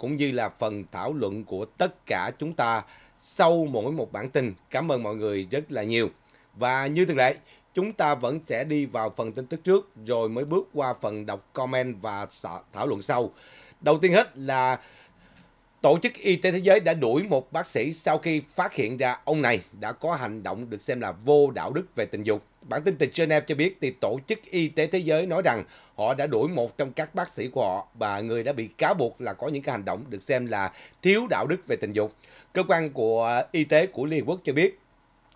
cũng như là phần thảo luận của tất cả chúng ta sau mỗi một bản tin. Cảm ơn mọi người rất là nhiều. Và như thường lệ, chúng ta vẫn sẽ đi vào phần tin tức trước rồi mới bước qua phần đọc comment và thảo luận sau. Đầu tiên hết là Tổ chức Y tế Thế giới đã đuổi một bác sĩ sau khi phát hiện ra ông này đã có hành động được xem là vô đạo đức về tình dục. Bản tin từ Geneva cho biết thì Tổ chức Y tế Thế giới nói rằng họ đã đuổi một trong các bác sĩ của họ và người đã bị cáo buộc là có những cái hành động được xem là thiếu đạo đức về tình dục. Cơ quan của y tế của Liên Quốc cho biết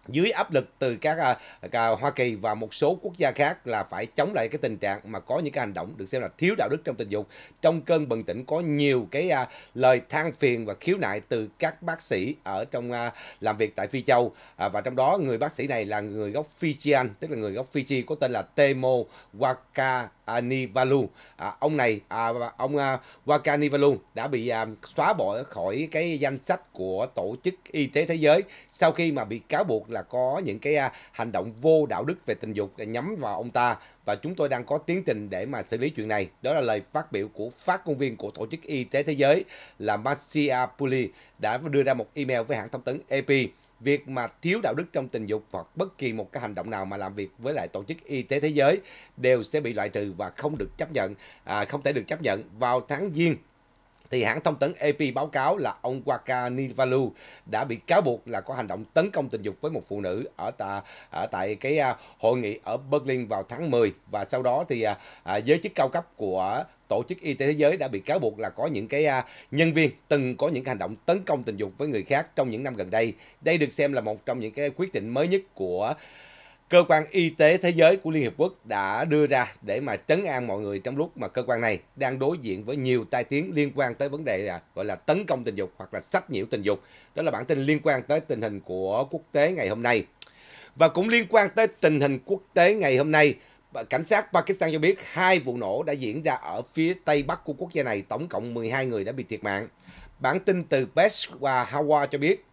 dưới áp lực từ các à, à, Hoa Kỳ và một số quốc gia khác là phải chống lại cái tình trạng mà có những cái hành động được xem là thiếu đạo đức trong tình dục. Trong cơn bừng tỉnh có nhiều cái à, lời than phiền và khiếu nại từ các bác sĩ ở trong à, làm việc tại Phi Châu à, và trong đó người bác sĩ này là người gốc Fijian tức là người gốc Fiji có tên là Temo Waka Anivalu. À, ông này, à, ông à, Wakanivalu đã bị à, xóa bỏ khỏi cái danh sách của Tổ chức Y tế Thế giới sau khi mà bị cáo buộc là có những cái à, hành động vô đạo đức về tình dục nhắm vào ông ta và chúng tôi đang có tiến trình để mà xử lý chuyện này. Đó là lời phát biểu của phát ngôn viên của Tổ chức Y tế Thế giới là Marcia Puli đã đưa ra một email với hãng thông tấn AP việc mà thiếu đạo đức trong tình dục hoặc bất kỳ một cái hành động nào mà làm việc với lại tổ chức y tế thế giới đều sẽ bị loại trừ và không được chấp nhận à, không thể được chấp nhận vào tháng giêng thì hãng thông tấn AP báo cáo là ông Waka Nivalu đã bị cáo buộc là có hành động tấn công tình dục với một phụ nữ ở tại ở tại cái à, hội nghị ở Berlin vào tháng 10 và sau đó thì à, à, giới chức cao cấp của Tổ chức Y tế Thế giới đã bị cáo buộc là có những cái à, nhân viên từng có những hành động tấn công tình dục với người khác trong những năm gần đây. Đây được xem là một trong những cái quyết định mới nhất của cơ quan y tế thế giới của Liên Hiệp Quốc đã đưa ra để mà trấn an mọi người trong lúc mà cơ quan này đang đối diện với nhiều tai tiếng liên quan tới vấn đề là gọi là tấn công tình dục hoặc là sách nhiễu tình dục. Đó là bản tin liên quan tới tình hình của quốc tế ngày hôm nay. Và cũng liên quan tới tình hình quốc tế ngày hôm nay, cảnh sát Pakistan cho biết hai vụ nổ đã diễn ra ở phía tây bắc của quốc gia này, tổng cộng 12 người đã bị thiệt mạng. Bản tin từ Best và Hawa cho biết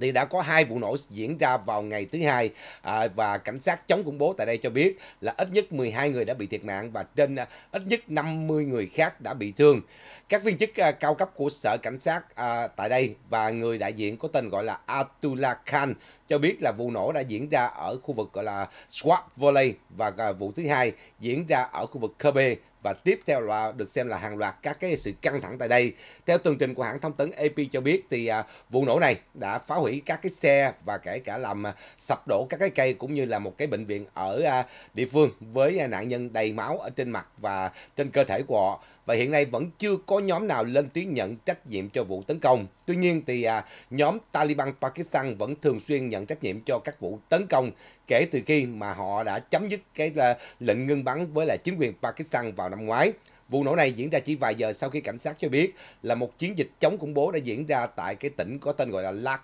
thì đã có hai vụ nổ diễn ra vào ngày thứ hai à, và cảnh sát chống khủng bố tại đây cho biết là ít nhất 12 người đã bị thiệt mạng và trên à, ít nhất 50 người khác đã bị thương. Các viên chức à, cao cấp của sở cảnh sát à, tại đây và người đại diện có tên gọi là Atullah Khan cho biết là vụ nổ đã diễn ra ở khu vực gọi là Swap Valley và à, vụ thứ hai diễn ra ở khu vực Kobe và tiếp theo là được xem là hàng loạt các cái sự căng thẳng tại đây. Theo tường trình của hãng thông tấn AP cho biết thì à, vụ nổ này đã phá hủy các cái xe và kể cả làm à, sập đổ các cái cây cũng như là một cái bệnh viện ở à, địa phương với à, nạn nhân đầy máu ở trên mặt và trên cơ thể của họ và hiện nay vẫn chưa có nhóm nào lên tiếng nhận trách nhiệm cho vụ tấn công. Tuy nhiên thì à, nhóm Taliban Pakistan vẫn thường xuyên nhận trách nhiệm cho các vụ tấn công kể từ khi mà họ đã chấm dứt cái là lệnh ngưng bắn với lại chính quyền Pakistan vào năm ngoái. Vụ nổ này diễn ra chỉ vài giờ sau khi cảnh sát cho biết là một chiến dịch chống khủng bố đã diễn ra tại cái tỉnh có tên gọi là Lak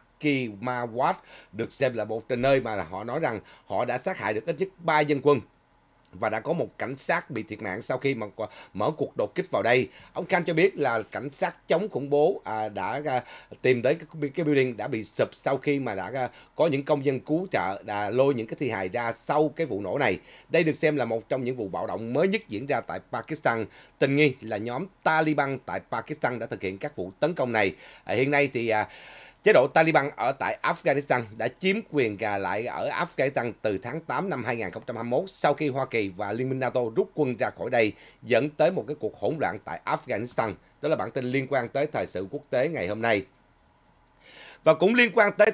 Mawat được xem là một nơi mà họ nói rằng họ đã sát hại được ít nhất 3 dân quân và đã có một cảnh sát bị thiệt mạng sau khi mà mở cuộc đột kích vào đây. Ông Khan cho biết là cảnh sát chống khủng bố à, đã à, tìm tới cái, cái building đã bị sụp sau khi mà đã à, có những công dân cứu trợ đã à, lôi những cái thi hài ra sau cái vụ nổ này. Đây được xem là một trong những vụ bạo động mới nhất diễn ra tại Pakistan. Tình nghi là nhóm Taliban tại Pakistan đã thực hiện các vụ tấn công này. À, hiện nay thì à, Chế độ Taliban ở tại Afghanistan đã chiếm quyền gà lại ở Afghanistan từ tháng 8 năm 2021 sau khi Hoa Kỳ và Liên minh NATO rút quân ra khỏi đây, dẫn tới một cái cuộc hỗn loạn tại Afghanistan. Đó là bản tin liên quan tới thời sự quốc tế ngày hôm nay. Và cũng liên quan tới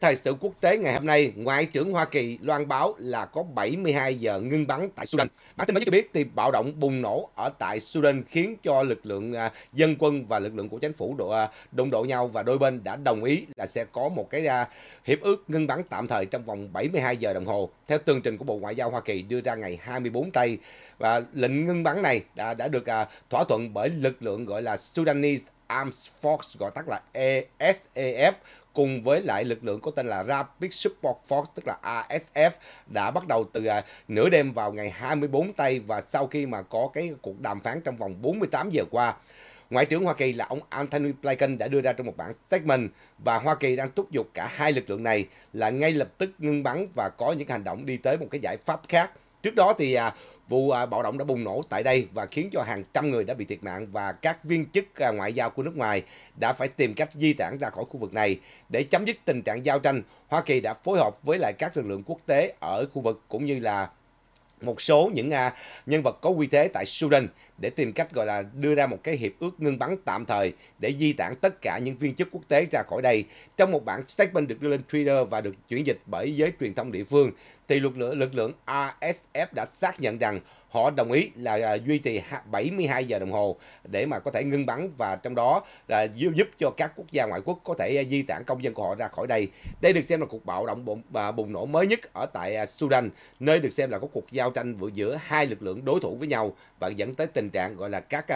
Thời sự quốc tế ngày hôm nay, Ngoại trưởng Hoa Kỳ loan báo là có 72 giờ ngưng bắn tại Sudan. Bản tin mới cho biết thì bạo động bùng nổ ở tại Sudan khiến cho lực lượng à, dân quân và lực lượng của chính phủ độ, à, đụng độ nhau và đôi bên đã đồng ý là sẽ có một cái à, hiệp ước ngưng bắn tạm thời trong vòng 72 giờ đồng hồ. Theo tường trình của Bộ Ngoại giao Hoa Kỳ đưa ra ngày 24 tây và lệnh ngưng bắn này đã, đã được thỏa thuận bởi lực lượng gọi là Sudanese Armed Force gọi tắt là ESAF e cùng với lại lực lượng có tên là Rapid Support Force tức là RSF đã bắt đầu từ à, nửa đêm vào ngày 24 tây và sau khi mà có cái cuộc đàm phán trong vòng 48 giờ qua. Ngoại trưởng Hoa Kỳ là ông Anthony Blinken đã đưa ra trong một bản statement và Hoa Kỳ đang thúc giục cả hai lực lượng này là ngay lập tức ngưng bắn và có những hành động đi tới một cái giải pháp khác. Trước đó thì à, Vụ à, bạo động đã bùng nổ tại đây và khiến cho hàng trăm người đã bị thiệt mạng và các viên chức à, ngoại giao của nước ngoài đã phải tìm cách di tản ra khỏi khu vực này. Để chấm dứt tình trạng giao tranh, Hoa Kỳ đã phối hợp với lại các lực lượng quốc tế ở khu vực cũng như là một số những à, nhân vật có uy thế tại Sudan để tìm cách gọi là đưa ra một cái hiệp ước ngưng bắn tạm thời để di tản tất cả những viên chức quốc tế ra khỏi đây. Trong một bản statement được đưa lên Twitter và được chuyển dịch bởi giới truyền thông địa phương, thì lực lượng, lực lượng RSF đã xác nhận rằng họ đồng ý là à, duy trì 72 giờ đồng hồ để mà có thể ngưng bắn và trong đó là giúp cho các quốc gia ngoại quốc có thể à, di tản công dân của họ ra khỏi đây. Đây được xem là cuộc bạo động bùng, à, bùng nổ mới nhất ở tại Sudan, nơi được xem là có cuộc giao tranh giữa hai lực lượng đối thủ với nhau và dẫn tới tình trạng gọi là các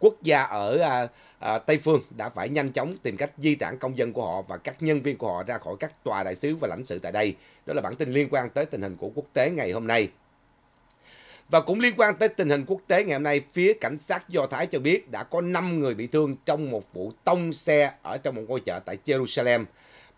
quốc gia ở à, à, Tây Phương đã phải nhanh chóng tìm cách di tản công dân của họ và các nhân viên của họ ra khỏi các tòa đại sứ và lãnh sự tại đây. Đó là bản tin liên quan tới tình hình của quốc tế ngày hôm nay. Và cũng liên quan tới tình hình quốc tế ngày hôm nay, phía cảnh sát Do Thái cho biết đã có 5 người bị thương trong một vụ tông xe ở trong một ngôi chợ tại Jerusalem.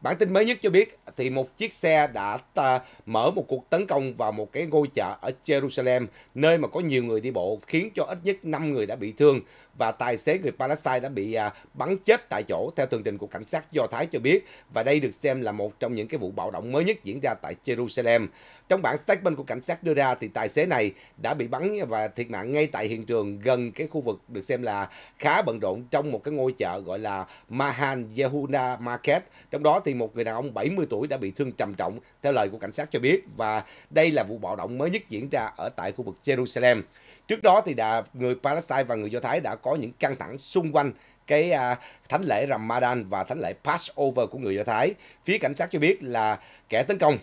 Bản tin mới nhất cho biết thì một chiếc xe đã ta à, mở một cuộc tấn công vào một cái ngôi chợ ở Jerusalem nơi mà có nhiều người đi bộ khiến cho ít nhất 5 người đã bị thương và tài xế người Palestine đã bị à, bắn chết tại chỗ theo tường trình của cảnh sát Do Thái cho biết và đây được xem là một trong những cái vụ bạo động mới nhất diễn ra tại Jerusalem. Trong bản statement của cảnh sát đưa ra thì tài xế này đã bị bắn và thiệt mạng ngay tại hiện trường gần cái khu vực được xem là khá bận rộn trong một cái ngôi chợ gọi là Mahan Yehuna Market. Trong đó thì một người đàn ông 70 tuổi đã bị thương trầm trọng theo lời của cảnh sát cho biết và đây là vụ bạo động mới nhất diễn ra ở tại khu vực Jerusalem. Trước đó thì đã người Palestine và người Do Thái đã có những căng thẳng xung quanh cái à, thánh lễ Ramadan và thánh lễ Passover của người Do Thái. Phía cảnh sát cho biết là kẻ tấn công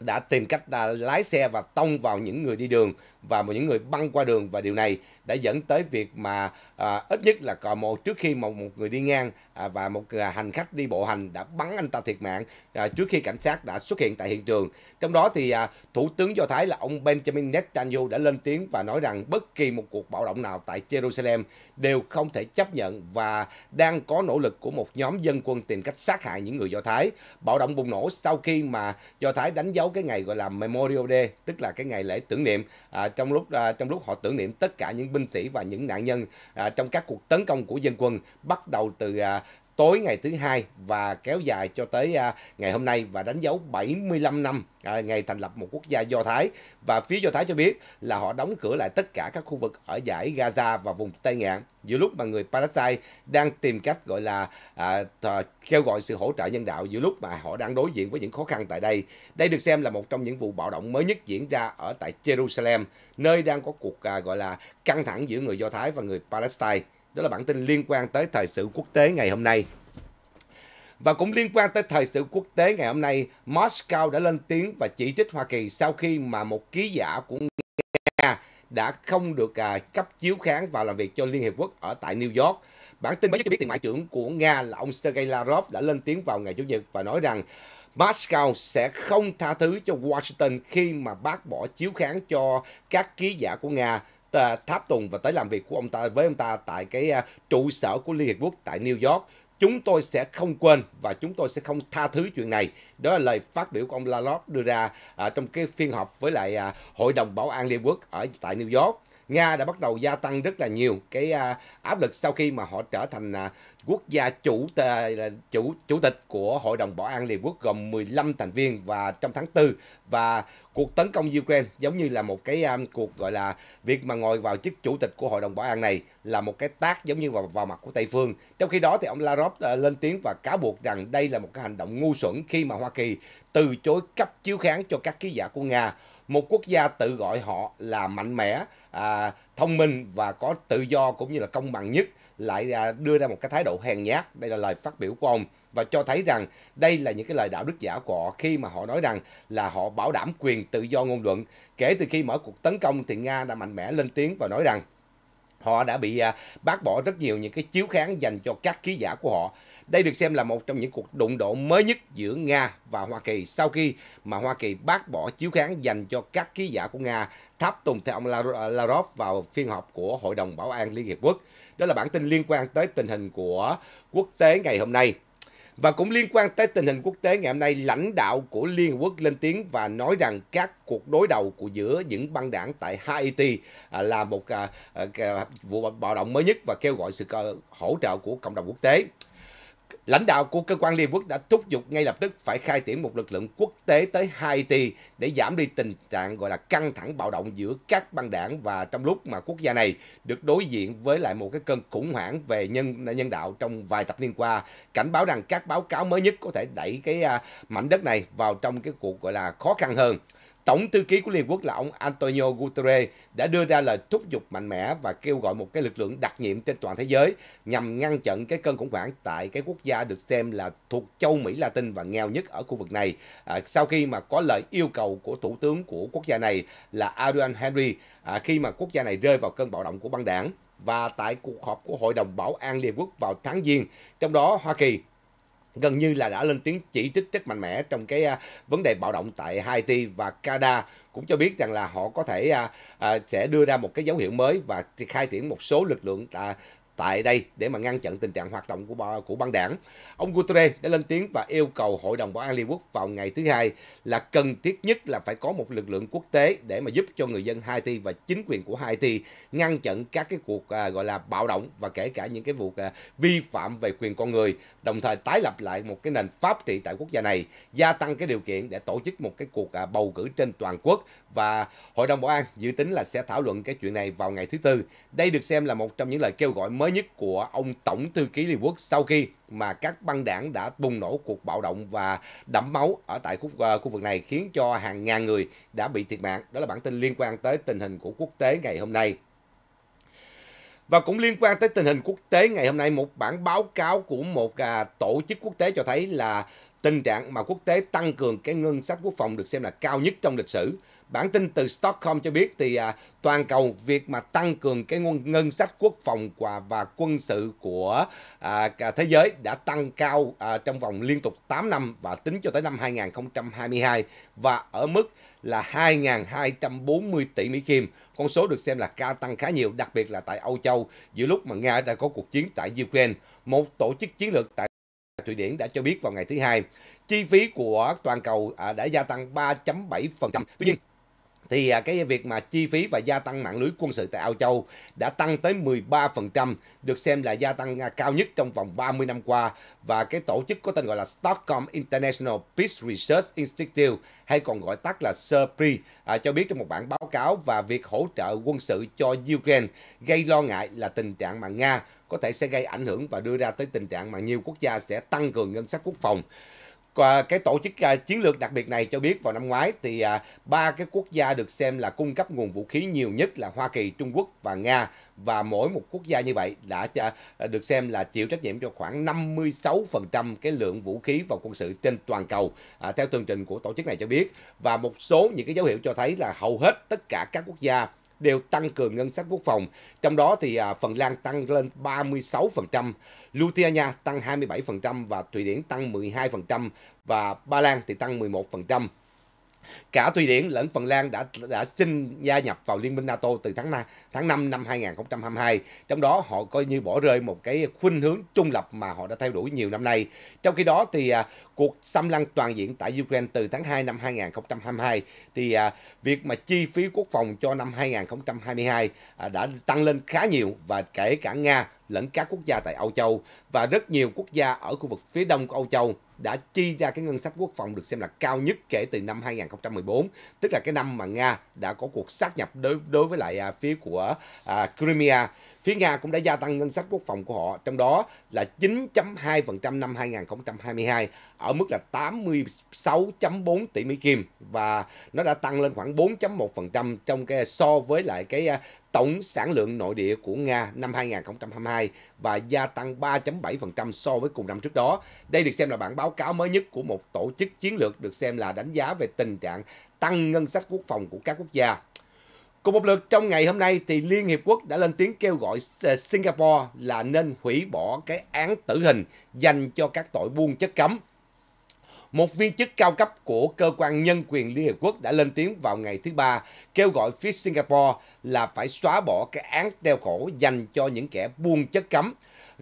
đã tìm cách là lái xe và tông vào những người đi đường và một những người băng qua đường và điều này đã dẫn tới việc mà à, ít nhất là còn một trước khi một một người đi ngang à, và một à, hành khách đi bộ hành đã bắn anh ta thiệt mạng à, trước khi cảnh sát đã xuất hiện tại hiện trường. Trong đó thì à, thủ tướng Do Thái là ông Benjamin Netanyahu đã lên tiếng và nói rằng bất kỳ một cuộc bạo động nào tại Jerusalem đều không thể chấp nhận và đang có nỗ lực của một nhóm dân quân tìm cách sát hại những người Do Thái. Bạo động bùng nổ sau khi mà Do Thái đánh dấu cái ngày gọi là Memorial Day, tức là cái ngày lễ tưởng niệm à, trong lúc à, trong lúc họ tưởng niệm tất cả những binh sĩ và những nạn nhân à, trong các cuộc tấn công của dân quân bắt đầu từ à, tối ngày thứ hai và kéo dài cho tới à, ngày hôm nay và đánh dấu 75 năm à, ngày thành lập một quốc gia Do Thái. Và phía Do Thái cho biết là họ đóng cửa lại tất cả các khu vực ở giải Gaza và vùng Tây Ngạn giữa lúc mà người Palestine đang tìm cách gọi là à, kêu gọi sự hỗ trợ nhân đạo giữa lúc mà họ đang đối diện với những khó khăn tại đây. Đây được xem là một trong những vụ bạo động mới nhất diễn ra ở tại Jerusalem, nơi đang có cuộc à, gọi là căng thẳng giữa người Do Thái và người Palestine. Đó là bản tin liên quan tới thời sự quốc tế ngày hôm nay. Và cũng liên quan tới thời sự quốc tế ngày hôm nay, Moscow đã lên tiếng và chỉ trích Hoa Kỳ sau khi mà một ký giả của Nga đã không được à, cấp chiếu kháng vào làm việc cho Liên Hiệp Quốc ở tại New York. Bản tin mới cho biết tiền ngoại trưởng của Nga là ông Sergei Lavrov đã lên tiếng vào ngày Chủ nhật và nói rằng Moscow sẽ không tha thứ cho Washington khi mà bác bỏ chiếu kháng cho các ký giả của Nga À, tháp tùng và tới làm việc của ông ta với ông ta tại cái à, trụ sở của Liên Hiệp Quốc tại New York. Chúng tôi sẽ không quên và chúng tôi sẽ không tha thứ chuyện này. Đó là lời phát biểu của ông Lavrov đưa ra à, trong cái phiên họp với lại à, Hội đồng Bảo an Liên Quốc ở tại New York. Nga đã bắt đầu gia tăng rất là nhiều cái à, áp lực sau khi mà họ trở thành à, quốc gia chủ tề là chủ chủ tịch của Hội đồng Bảo an Liên Quốc gồm 15 thành viên và trong tháng 4 và cuộc tấn công Ukraine giống như là một cái um, cuộc gọi là việc mà ngồi vào chức chủ tịch của Hội đồng Bảo an này là một cái tác giống như vào, vào mặt của Tây phương. Trong khi đó thì ông Lavrov uh, lên tiếng và cáo buộc rằng đây là một cái hành động ngu xuẩn khi mà Hoa Kỳ từ chối cấp chiếu kháng cho các ký giả của Nga một quốc gia tự gọi họ là mạnh mẽ, à, thông minh và có tự do cũng như là công bằng nhất lại à, đưa ra một cái thái độ hèn nhát. Đây là lời phát biểu của ông và cho thấy rằng đây là những cái lời đạo đức giả của họ khi mà họ nói rằng là họ bảo đảm quyền tự do ngôn luận. Kể từ khi mở cuộc tấn công thì Nga đã mạnh mẽ lên tiếng và nói rằng họ đã bị à, bác bỏ rất nhiều những cái chiếu kháng dành cho các ký giả của họ đây được xem là một trong những cuộc đụng độ mới nhất giữa Nga và Hoa Kỳ sau khi mà Hoa Kỳ bác bỏ chiếu kháng dành cho các ký giả của Nga tháp tùng theo ông Lavrov vào phiên họp của Hội đồng Bảo an Liên Hiệp Quốc. Đó là bản tin liên quan tới tình hình của quốc tế ngày hôm nay. Và cũng liên quan tới tình hình quốc tế ngày hôm nay, lãnh đạo của Liên Hợp Quốc lên tiếng và nói rằng các cuộc đối đầu của giữa những băng đảng tại Haiti à, là một à, à, vụ bạo động mới nhất và kêu gọi sự hỗ trợ của cộng đồng quốc tế. Lãnh đạo của cơ quan Liên Quốc đã thúc giục ngay lập tức phải khai triển một lực lượng quốc tế tới Haiti để giảm đi tình trạng gọi là căng thẳng bạo động giữa các băng đảng và trong lúc mà quốc gia này được đối diện với lại một cái cơn khủng hoảng về nhân nhân đạo trong vài thập niên qua, cảnh báo rằng các báo cáo mới nhất có thể đẩy cái à, mảnh đất này vào trong cái cuộc gọi là khó khăn hơn. Tổng thư ký của Liên Quốc là ông Antonio Guterres đã đưa ra lời thúc giục mạnh mẽ và kêu gọi một cái lực lượng đặc nhiệm trên toàn thế giới nhằm ngăn chặn cái cơn khủng hoảng tại cái quốc gia được xem là thuộc châu Mỹ Latin và nghèo nhất ở khu vực này. À, sau khi mà có lời yêu cầu của thủ tướng của quốc gia này là Adrian Henry à, khi mà quốc gia này rơi vào cơn bạo động của băng đảng và tại cuộc họp của Hội đồng Bảo an Liên Quốc vào tháng Giêng, trong đó Hoa Kỳ gần như là đã lên tiếng chỉ trích rất mạnh mẽ trong cái à, vấn đề bạo động tại Haiti và Canada cũng cho biết rằng là họ có thể à, à, sẽ đưa ra một cái dấu hiệu mới và khai triển một số lực lượng à, tại đây để mà ngăn chặn tình trạng hoạt động của của băng đảng. Ông Guterres đã lên tiếng và yêu cầu Hội đồng Bảo an Liên Quốc vào ngày thứ hai là cần thiết nhất là phải có một lực lượng quốc tế để mà giúp cho người dân Haiti và chính quyền của Haiti ngăn chặn các cái cuộc à, gọi là bạo động và kể cả những cái vụ à, vi phạm về quyền con người, đồng thời tái lập lại một cái nền pháp trị tại quốc gia này, gia tăng cái điều kiện để tổ chức một cái cuộc à, bầu cử trên toàn quốc và Hội đồng Bảo an dự tính là sẽ thảo luận cái chuyện này vào ngày thứ tư. Đây được xem là một trong những lời kêu gọi mới mới nhất của ông Tổng Thư ký Liên Quốc sau khi mà các băng đảng đã bùng nổ cuộc bạo động và đẫm máu ở tại khu, uh, khu vực này khiến cho hàng ngàn người đã bị thiệt mạng. Đó là bản tin liên quan tới tình hình của quốc tế ngày hôm nay. Và cũng liên quan tới tình hình quốc tế ngày hôm nay, một bản báo cáo của một à, tổ chức quốc tế cho thấy là tình trạng mà quốc tế tăng cường cái ngân sách quốc phòng được xem là cao nhất trong lịch sử. Bản tin từ Stockholm cho biết thì à, toàn cầu việc mà tăng cường cái ngân sách quốc phòng và, và quân sự của à, thế giới đã tăng cao à, trong vòng liên tục 8 năm và tính cho tới năm 2022 và ở mức là 2.240 tỷ Mỹ Kim. Con số được xem là ca tăng khá nhiều, đặc biệt là tại Âu Châu, giữa lúc mà Nga đã có cuộc chiến tại Ukraine. Một tổ chức chiến lược tại Thụy Điển đã cho biết vào ngày thứ hai, chi phí của toàn cầu à, đã gia tăng 3.7%. Tuy nhiên, thì à, cái việc mà chi phí và gia tăng mạng lưới quân sự tại Âu Châu đã tăng tới 13%, được xem là gia tăng à, cao nhất trong vòng 30 năm qua và cái tổ chức có tên gọi là Stockholm International Peace Research Institute hay còn gọi tắt là SERPRI à, cho biết trong một bản báo cáo và việc hỗ trợ quân sự cho Ukraine gây lo ngại là tình trạng mà Nga có thể sẽ gây ảnh hưởng và đưa ra tới tình trạng mà nhiều quốc gia sẽ tăng cường ngân sách quốc phòng cái tổ chức à, chiến lược đặc biệt này cho biết vào năm ngoái thì à, ba cái quốc gia được xem là cung cấp nguồn vũ khí nhiều nhất là Hoa Kỳ, Trung Quốc và Nga và mỗi một quốc gia như vậy đã à, được xem là chịu trách nhiệm cho khoảng 56% cái lượng vũ khí và quân sự trên toàn cầu theo tường trình của tổ chức này cho biết và một số những cái dấu hiệu cho thấy là hầu hết tất cả các quốc gia đều tăng cường ngân sách quốc phòng. Trong đó thì à, Phần Lan tăng lên 36%, Lithuania tăng 27% và Thụy Điển tăng 12% và Ba Lan thì tăng 11%. Cả Thụy Điển lẫn Phần Lan đã đã xin gia nhập vào Liên minh NATO từ tháng 5, tháng 5 năm 2022. Trong đó họ coi như bỏ rơi một cái khuynh hướng trung lập mà họ đã theo đuổi nhiều năm nay. Trong khi đó thì à, cuộc xâm lăng toàn diện tại Ukraine từ tháng 2 năm 2022 thì à, việc mà chi phí quốc phòng cho năm 2022 à, đã tăng lên khá nhiều và kể cả Nga lẫn các quốc gia tại Âu Châu và rất nhiều quốc gia ở khu vực phía đông của Âu Châu đã chi ra cái ngân sách quốc phòng được xem là cao nhất kể từ năm 2014, tức là cái năm mà Nga đã có cuộc sát nhập đối đối với lại à, phía của à, Crimea. Phía Nga cũng đã gia tăng ngân sách quốc phòng của họ, trong đó là 9.2% năm 2022 ở mức là 86.4 tỷ Mỹ Kim và nó đã tăng lên khoảng 4.1% trong cái so với lại cái à, tổng sản lượng nội địa của Nga năm 2022 và gia tăng 3.7% so với cùng năm trước đó. Đây được xem là bản báo cáo mới nhất của một tổ chức chiến lược được xem là đánh giá về tình trạng tăng ngân sách quốc phòng của các quốc gia Cùng một lượt trong ngày hôm nay thì Liên Hiệp Quốc đã lên tiếng kêu gọi ờ, Singapore là nên hủy bỏ cái án tử hình dành cho các tội buôn chất cấm. Một viên chức cao cấp của Cơ quan Nhân quyền Liên Hiệp Quốc đã lên tiếng vào ngày thứ Ba kêu gọi phía Singapore là phải xóa bỏ cái án đeo cổ dành cho những kẻ buôn chất cấm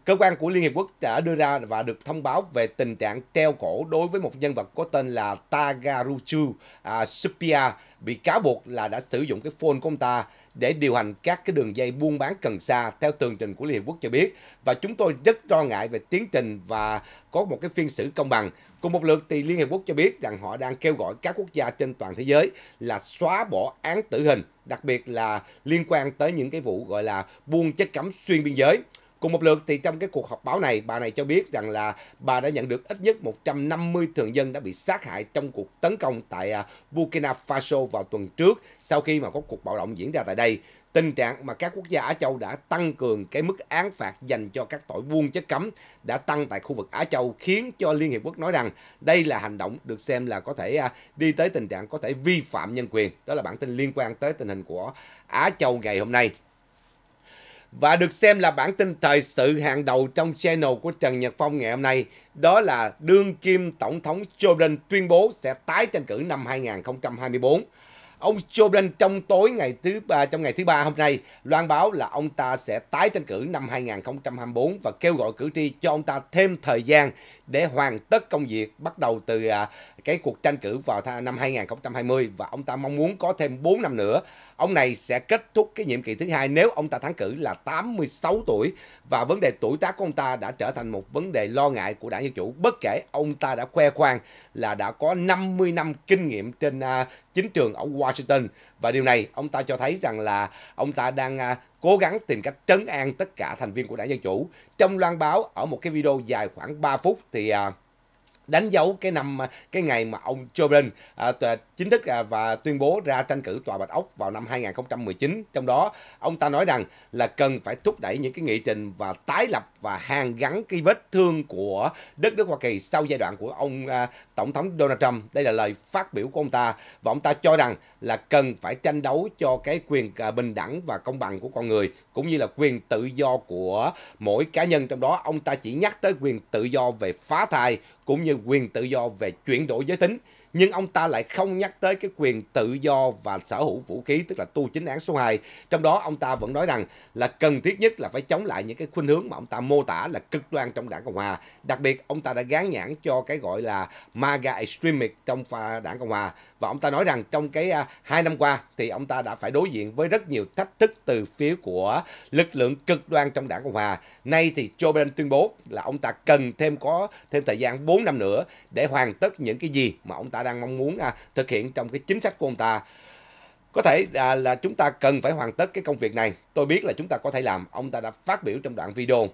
Cơ quan của Liên Hiệp Quốc đã đưa ra và được thông báo về tình trạng treo cổ đối với một nhân vật có tên là Tagaruchu à, Supia bị cáo buộc là đã sử dụng cái phone của ông ta để điều hành các cái đường dây buôn bán cần sa theo tường trình của Liên Hiệp Quốc cho biết và chúng tôi rất lo ngại về tiến trình và có một cái phiên xử công bằng. Cùng một lượt thì Liên Hiệp Quốc cho biết rằng họ đang kêu gọi các quốc gia trên toàn thế giới là xóa bỏ án tử hình, đặc biệt là liên quan tới những cái vụ gọi là buôn chất cấm xuyên biên giới. Cùng một lượt thì trong cái cuộc họp báo này, bà này cho biết rằng là bà đã nhận được ít nhất 150 thường dân đã bị sát hại trong cuộc tấn công tại à, Burkina Faso vào tuần trước sau khi mà có cuộc bạo động diễn ra tại đây. Tình trạng mà các quốc gia Á Châu đã tăng cường cái mức án phạt dành cho các tội buôn chất cấm đã tăng tại khu vực Á Châu khiến cho Liên Hiệp Quốc nói rằng đây là hành động được xem là có thể à, đi tới tình trạng có thể vi phạm nhân quyền. Đó là bản tin liên quan tới tình hình của Á Châu ngày hôm nay và được xem là bản tin thời sự hàng đầu trong channel của Trần Nhật Phong ngày hôm nay. Đó là đương kim Tổng thống Joe Biden tuyên bố sẽ tái tranh cử năm 2024. Ông Joe Biden trong tối ngày thứ ba trong ngày thứ ba hôm nay loan báo là ông ta sẽ tái tranh cử năm 2024 và kêu gọi cử tri cho ông ta thêm thời gian để hoàn tất công việc bắt đầu từ à, cái cuộc tranh cử vào năm 2020 và ông ta mong muốn có thêm 4 năm nữa. Ông này sẽ kết thúc cái nhiệm kỳ thứ hai nếu ông ta thắng cử là 86 tuổi và vấn đề tuổi tác của ông ta đã trở thành một vấn đề lo ngại của đảng Dân Chủ bất kể ông ta đã khoe khoang là đã có 50 năm kinh nghiệm trên à, chính trường ở Washington và điều này ông ta cho thấy rằng là ông ta đang à, cố gắng tìm cách trấn an tất cả thành viên của đảng Dân Chủ. Trong loan báo ở một cái video dài khoảng 3 phút thì... Uh, đánh dấu cái năm cái ngày mà ông Joe Biden à, chính thức à, và tuyên bố ra tranh cử tòa Bạch Ốc vào năm 2019. Trong đó, ông ta nói rằng là cần phải thúc đẩy những cái nghị trình và tái lập và hàn gắn cái vết thương của đất nước Hoa Kỳ sau giai đoạn của ông à, tổng thống Donald Trump. Đây là lời phát biểu của ông ta và ông ta cho rằng là cần phải tranh đấu cho cái quyền à, bình đẳng và công bằng của con người cũng như là quyền tự do của mỗi cá nhân trong đó ông ta chỉ nhắc tới quyền tự do về phá thai cũng như quyền tự do về chuyển đổi giới tính nhưng ông ta lại không nhắc tới cái quyền tự do và sở hữu vũ khí tức là tu chính án số 2. Trong đó ông ta vẫn nói rằng là cần thiết nhất là phải chống lại những cái khuynh hướng mà ông ta mô tả là cực đoan trong Đảng Cộng hòa. Đặc biệt ông ta đã gán nhãn cho cái gọi là MAGA extremist trong Đảng Cộng hòa và ông ta nói rằng trong cái uh, hai năm qua thì ông ta đã phải đối diện với rất nhiều thách thức từ phía của lực lượng cực đoan trong Đảng Cộng hòa. Nay thì Joe Biden tuyên bố là ông ta cần thêm có thêm thời gian 4 năm nữa để hoàn tất những cái gì mà ông ta ta đang mong muốn à, thực hiện trong cái chính sách của ông ta có thể à, là chúng ta cần phải hoàn tất cái công việc này tôi biết là chúng ta có thể làm ông ta đã phát biểu trong đoạn video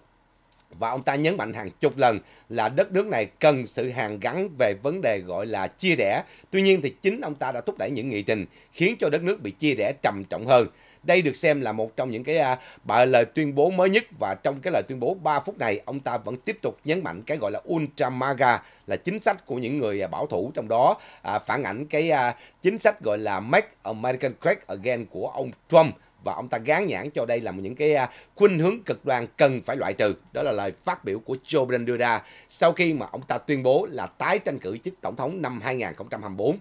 và ông ta nhấn mạnh hàng chục lần là đất nước này cần sự hàn gắn về vấn đề gọi là chia rẽ. Tuy nhiên thì chính ông ta đã thúc đẩy những nghị trình khiến cho đất nước bị chia rẽ trầm trọng hơn. Đây được xem là một trong những cái uh, lời tuyên bố mới nhất và trong cái lời tuyên bố 3 phút này ông ta vẫn tiếp tục nhấn mạnh cái gọi là ultra maga là chính sách của những người à, bảo thủ trong đó à, phản ảnh cái à, chính sách gọi là make American great again của ông Trump và ông ta gán nhãn cho đây là những cái à, khuynh hướng cực đoan cần phải loại trừ. Đó là lời phát biểu của Joe Biden đưa ra sau khi mà ông ta tuyên bố là tái tranh cử chức tổng thống năm 2024.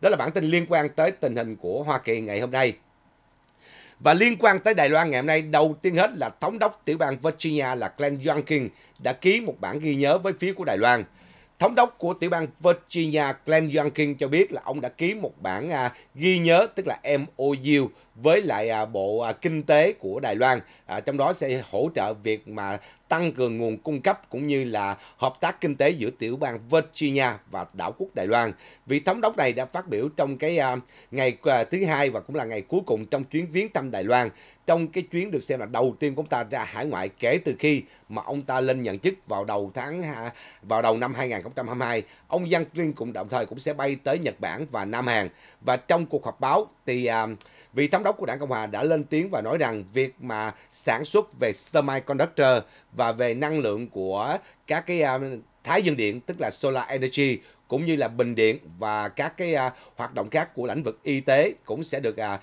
Đó là bản tin liên quan tới tình hình của Hoa Kỳ ngày hôm nay. Và liên quan tới Đài Loan ngày hôm nay, đầu tiên hết là thống đốc tiểu bang Virginia là Glenn Youngkin đã ký một bản ghi nhớ với phía của Đài Loan. Thống đốc của tiểu bang Virginia Glenn Youngkin cho biết là ông đã ký một bản à, ghi nhớ tức là MOU với lại à, Bộ à, Kinh tế của Đài Loan, à, trong đó sẽ hỗ trợ việc mà tăng cường nguồn cung cấp cũng như là hợp tác kinh tế giữa tiểu bang Virginia và đảo quốc Đài Loan. Vị thống đốc này đã phát biểu trong cái ngày thứ hai và cũng là ngày cuối cùng trong chuyến viếng thăm Đài Loan trong cái chuyến được xem là đầu tiên của ông ta ra hải ngoại kể từ khi mà ông ta lên nhận chức vào đầu tháng vào đầu năm 2022, ông Giang Trinh cũng đồng thời cũng sẽ bay tới Nhật Bản và Nam Hàn. Và trong cuộc họp báo thì uh, Vị thống đốc của đảng Cộng hòa đã lên tiếng và nói rằng việc mà sản xuất về semiconductor và về năng lượng của các cái à, thái dương điện tức là solar energy cũng như là bình điện và các cái uh, hoạt động khác của lĩnh vực y tế cũng sẽ được uh,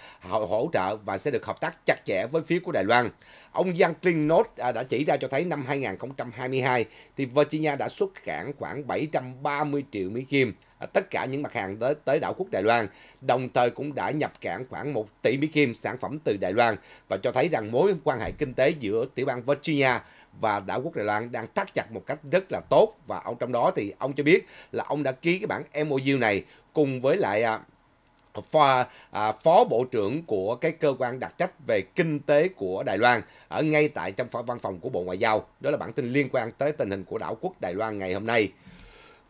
hỗ trợ và sẽ được hợp tác chặt chẽ với phía của Đài Loan. Ông Giang Trinot à, đã chỉ ra cho thấy năm 2022 thì Virginia đã xuất cảng khoảng 730 triệu Mỹ Kim à, tất cả những mặt hàng tới, tới đảo quốc Đài Loan, đồng thời cũng đã nhập cảng khoảng 1 tỷ Mỹ Kim sản phẩm từ Đài Loan và cho thấy rằng mối quan hệ kinh tế giữa tiểu bang Virginia và đảo quốc Đài Loan đang thắt chặt một cách rất là tốt và ông trong đó thì ông cho biết là ông đã ký cái bản MOU này cùng với lại à, phó, à, phó bộ trưởng của cái cơ quan đặc trách về kinh tế của Đài Loan ở ngay tại trong văn phòng của Bộ Ngoại giao. Đó là bản tin liên quan tới tình hình của đảo quốc Đài Loan ngày hôm nay.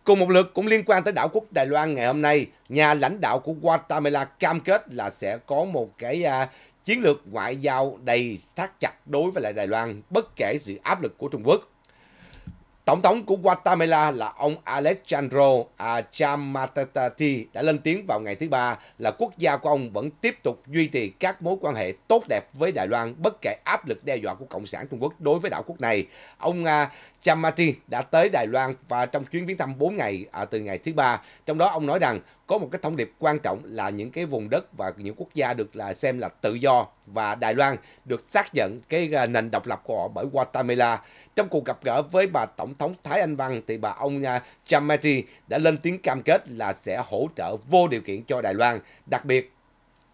Cùng một lượt cũng liên quan tới đảo quốc Đài Loan ngày hôm nay, nhà lãnh đạo của Guatemala cam kết là sẽ có một cái à, chiến lược ngoại giao đầy thắt chặt đối với lại Đài Loan bất kể sự áp lực của Trung Quốc. Tổng thống của Guatemala là ông Alejandro Chamatati đã lên tiếng vào ngày thứ Ba là quốc gia của ông vẫn tiếp tục duy trì các mối quan hệ tốt đẹp với Đài Loan bất kể áp lực đe dọa của Cộng sản Trung Quốc đối với đảo quốc này. Ông Chamati đã tới Đài Loan và trong chuyến viếng thăm 4 ngày à, từ ngày thứ Ba, trong đó ông nói rằng có một cái thông điệp quan trọng là những cái vùng đất và những quốc gia được là xem là tự do và Đài Loan được xác nhận cái à, nền độc lập của họ bởi Guatemala. Trong cuộc gặp gỡ với bà Tổng thống Thái Anh Văn thì bà ông Chamati à, đã lên tiếng cam kết là sẽ hỗ trợ vô điều kiện cho Đài Loan, đặc biệt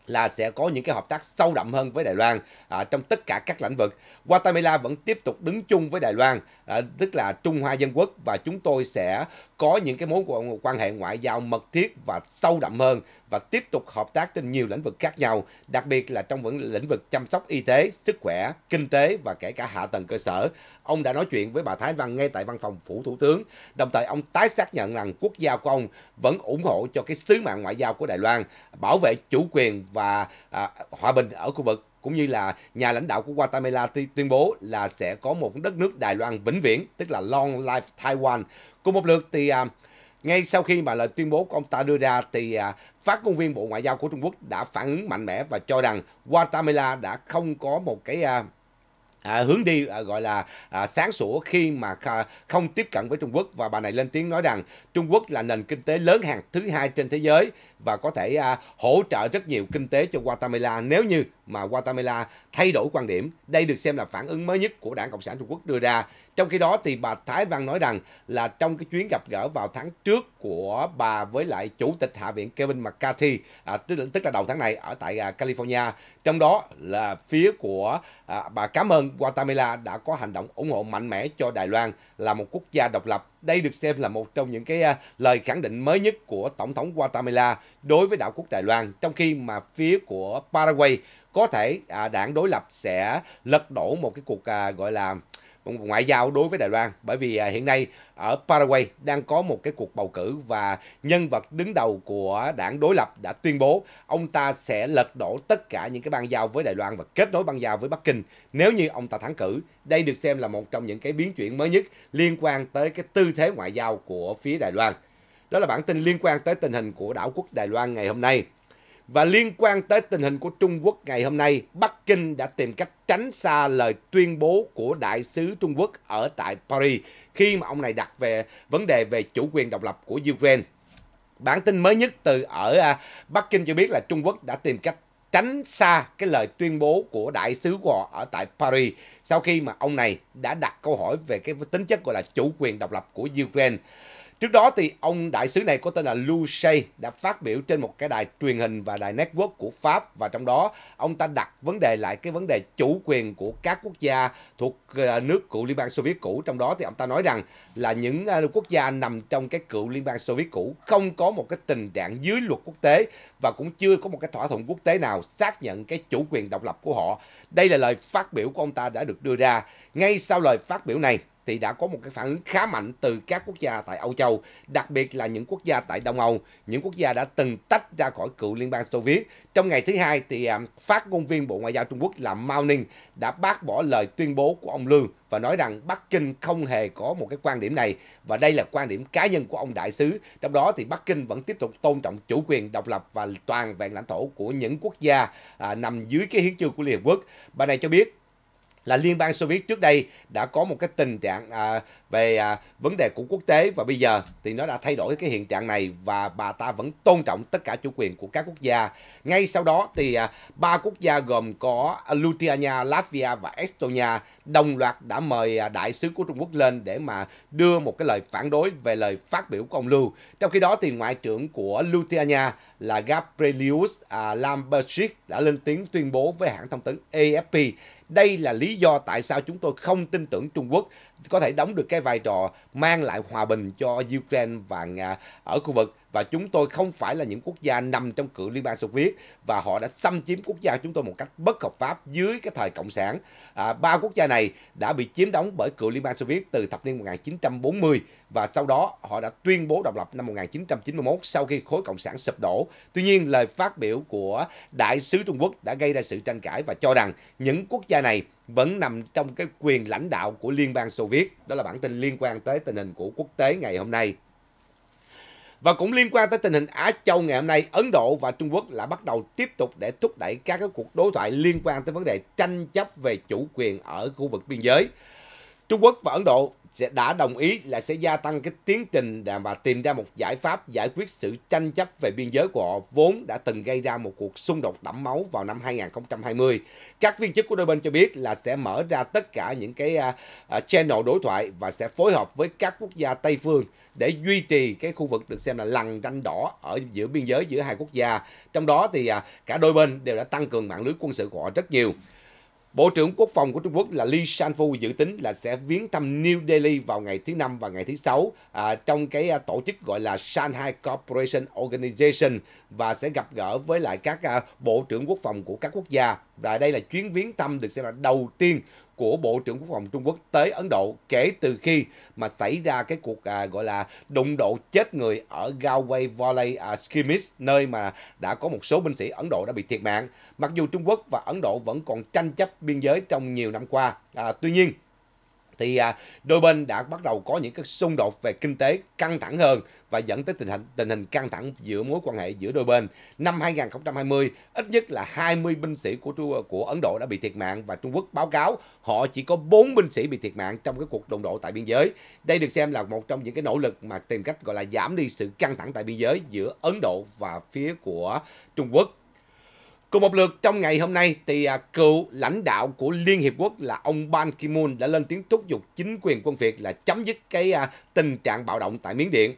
là sẽ có những cái hợp tác sâu đậm hơn với Đài Loan à, trong tất cả các lĩnh vực. Guatemala vẫn tiếp tục đứng chung với Đài Loan, à, tức là Trung Hoa Dân Quốc và chúng tôi sẽ có những cái mối quan hệ ngoại giao mật thiết và sâu đậm hơn và tiếp tục hợp tác trên nhiều lĩnh vực khác nhau, đặc biệt là trong những lĩnh vực chăm sóc y tế, sức khỏe, kinh tế và kể cả hạ tầng cơ sở. Ông đã nói chuyện với bà Thái Văn ngay tại văn phòng phủ thủ tướng. Đồng thời ông tái xác nhận rằng quốc gia của ông vẫn ủng hộ cho cái sứ mạng ngoại giao của Đài Loan, bảo vệ chủ quyền và à, hòa bình ở khu vực cũng như là nhà lãnh đạo của Guatemala tuyên bố là sẽ có một đất nước Đài Loan vĩnh viễn tức là Long Life Taiwan. Cùng một lượt thì à, ngay sau khi mà lời tuyên bố của ông ta đưa ra thì à, phát ngôn viên Bộ Ngoại giao của Trung Quốc đã phản ứng mạnh mẽ và cho rằng Guatemala đã không có một cái à, À, hướng đi à, gọi là à, sáng sủa khi mà à, không tiếp cận với Trung Quốc và bà này lên tiếng nói rằng Trung Quốc là nền kinh tế lớn hàng thứ hai trên thế giới và có thể à, hỗ trợ rất nhiều kinh tế cho Guatemala nếu như mà Guatemala thay đổi quan điểm. Đây được xem là phản ứng mới nhất của Đảng Cộng sản Trung Quốc đưa ra. Trong khi đó thì bà Thái Văn nói rằng là trong cái chuyến gặp gỡ vào tháng trước của bà với lại Chủ tịch Hạ viện Kevin McCarthy, à, tức, là đầu tháng này ở tại à, California trong đó là phía của à, bà cảm ơn Guatemala đã có hành động ủng hộ mạnh mẽ cho Đài Loan là một quốc gia độc lập. Đây được xem là một trong những cái à, lời khẳng định mới nhất của Tổng thống Guatemala đối với đảo quốc Đài Loan, trong khi mà phía của Paraguay có thể à, đảng đối lập sẽ lật đổ một cái cuộc à, gọi là ngoại giao đối với Đài Loan bởi vì à, hiện nay ở Paraguay đang có một cái cuộc bầu cử và nhân vật đứng đầu của đảng đối lập đã tuyên bố ông ta sẽ lật đổ tất cả những cái bang giao với Đài Loan và kết nối bang giao với Bắc Kinh nếu như ông ta thắng cử. Đây được xem là một trong những cái biến chuyển mới nhất liên quan tới cái tư thế ngoại giao của phía Đài Loan. Đó là bản tin liên quan tới tình hình của đảo quốc Đài Loan ngày hôm nay. Và liên quan tới tình hình của Trung Quốc ngày hôm nay, Bắc Kinh đã tìm cách tránh xa lời tuyên bố của đại sứ Trung Quốc ở tại Paris khi mà ông này đặt về vấn đề về chủ quyền độc lập của Ukraine. Bản tin mới nhất từ ở à, Bắc Kinh cho biết là Trung Quốc đã tìm cách tránh xa cái lời tuyên bố của đại sứ của họ ở tại Paris sau khi mà ông này đã đặt câu hỏi về cái tính chất gọi là chủ quyền độc lập của Ukraine. Trước đó thì ông đại sứ này có tên là Lucey đã phát biểu trên một cái đài truyền hình và đài network của Pháp và trong đó ông ta đặt vấn đề lại cái vấn đề chủ quyền của các quốc gia thuộc ờ, nước cựu Liên bang Xô Viết cũ. Trong đó thì ông ta nói rằng là những ờ, quốc gia nằm trong cái cựu Liên bang Xô Viết cũ không có một cái tình trạng dưới luật quốc tế và cũng chưa có một cái thỏa thuận quốc tế nào xác nhận cái chủ quyền độc lập của họ. Đây là lời phát biểu của ông ta đã được đưa ra. Ngay sau lời phát biểu này thì đã có một cái phản ứng khá mạnh từ các quốc gia tại Âu Châu, đặc biệt là những quốc gia tại Đông Âu, những quốc gia đã từng tách ra khỏi cựu Liên bang Xô Viết. Trong ngày thứ hai thì à, phát ngôn viên Bộ Ngoại giao Trung Quốc là Mao Ninh đã bác bỏ lời tuyên bố của ông Lương và nói rằng Bắc Kinh không hề có một cái quan điểm này và đây là quan điểm cá nhân của ông đại sứ. Trong đó thì Bắc Kinh vẫn tiếp tục tôn trọng chủ quyền độc lập và toàn vẹn lãnh thổ của những quốc gia à, nằm dưới cái hiến chương của Liên Hợp Quốc. Bà này cho biết là liên bang Xô Viết trước đây đã có một cái tình trạng à, về à, vấn đề của quốc tế và bây giờ thì nó đã thay đổi cái hiện trạng này và bà ta vẫn tôn trọng tất cả chủ quyền của các quốc gia. Ngay sau đó thì à, ba quốc gia gồm có Lithuania, Latvia và Estonia đồng loạt đã mời à, đại sứ của Trung Quốc lên để mà đưa một cái lời phản đối về lời phát biểu của ông Lưu. Trong khi đó thì ngoại trưởng của Lithuania là Gabrielius à, Lambertsik đã lên tiếng tuyên bố với hãng thông tấn AFP đây là lý do tại sao chúng tôi không tin tưởng Trung Quốc có thể đóng được cái vai trò mang lại hòa bình cho Ukraine và Nga ở khu vực và chúng tôi không phải là những quốc gia nằm trong cựu Liên bang Xô Viết và họ đã xâm chiếm quốc gia chúng tôi một cách bất hợp pháp dưới cái thời Cộng sản. À, ba quốc gia này đã bị chiếm đóng bởi cựu Liên bang Xô Viết từ thập niên 1940 và sau đó họ đã tuyên bố độc lập năm 1991 sau khi khối Cộng sản sụp đổ. Tuy nhiên, lời phát biểu của đại sứ Trung Quốc đã gây ra sự tranh cãi và cho rằng những quốc gia này vẫn nằm trong cái quyền lãnh đạo của Liên bang Xô Viết. Đó là bản tin liên quan tới tình hình của quốc tế ngày hôm nay. Và cũng liên quan tới tình hình Á Châu ngày hôm nay, Ấn Độ và Trung Quốc là bắt đầu tiếp tục để thúc đẩy các cái cuộc đối thoại liên quan tới vấn đề tranh chấp về chủ quyền ở khu vực biên giới. Trung Quốc và Ấn Độ sẽ đã đồng ý là sẽ gia tăng cái tiến trình và tìm ra một giải pháp giải quyết sự tranh chấp về biên giới của họ vốn đã từng gây ra một cuộc xung đột đẫm máu vào năm 2020. Các viên chức của đôi bên cho biết là sẽ mở ra tất cả những cái à, à, channel đối thoại và sẽ phối hợp với các quốc gia Tây phương để duy trì cái khu vực được xem là lằn ranh đỏ ở giữa biên giới giữa hai quốc gia. Trong đó thì à, cả đôi bên đều đã tăng cường mạng lưới quân sự của họ rất nhiều. Bộ trưởng Quốc phòng của Trung Quốc là Lee shan dự tính là sẽ viếng thăm New Delhi vào ngày thứ năm và ngày thứ sáu à, trong cái à, tổ chức gọi là Shanghai Cooperation Organization và sẽ gặp gỡ với lại các à, bộ trưởng quốc phòng của các quốc gia. Và đây là chuyến viếng thăm được xem là đầu tiên của Bộ trưởng Quốc phòng Trung Quốc tới Ấn Độ kể từ khi mà xảy ra cái cuộc à, gọi là đụng độ chết người ở Galway Valley à, Skirmish, nơi mà đã có một số binh sĩ Ấn Độ đã bị thiệt mạng. Mặc dù Trung Quốc và Ấn Độ vẫn còn tranh chấp biên giới trong nhiều năm qua, à, tuy nhiên thì à, đôi bên đã bắt đầu có những cái xung đột về kinh tế căng thẳng hơn và dẫn tới tình hình tình hình căng thẳng giữa mối quan hệ giữa đôi bên. Năm 2020, ít nhất là 20 binh sĩ của của Ấn Độ đã bị thiệt mạng và Trung Quốc báo cáo họ chỉ có 4 binh sĩ bị thiệt mạng trong cái cuộc đụng độ tại biên giới. Đây được xem là một trong những cái nỗ lực mà tìm cách gọi là giảm đi sự căng thẳng tại biên giới giữa Ấn Độ và phía của Trung Quốc. Cùng một lượt trong ngày hôm nay thì à, cựu lãnh đạo của Liên Hiệp Quốc là ông Ban Ki-moon đã lên tiếng thúc giục chính quyền quân Việt là chấm dứt cái à, tình trạng bạo động tại Miến Điện.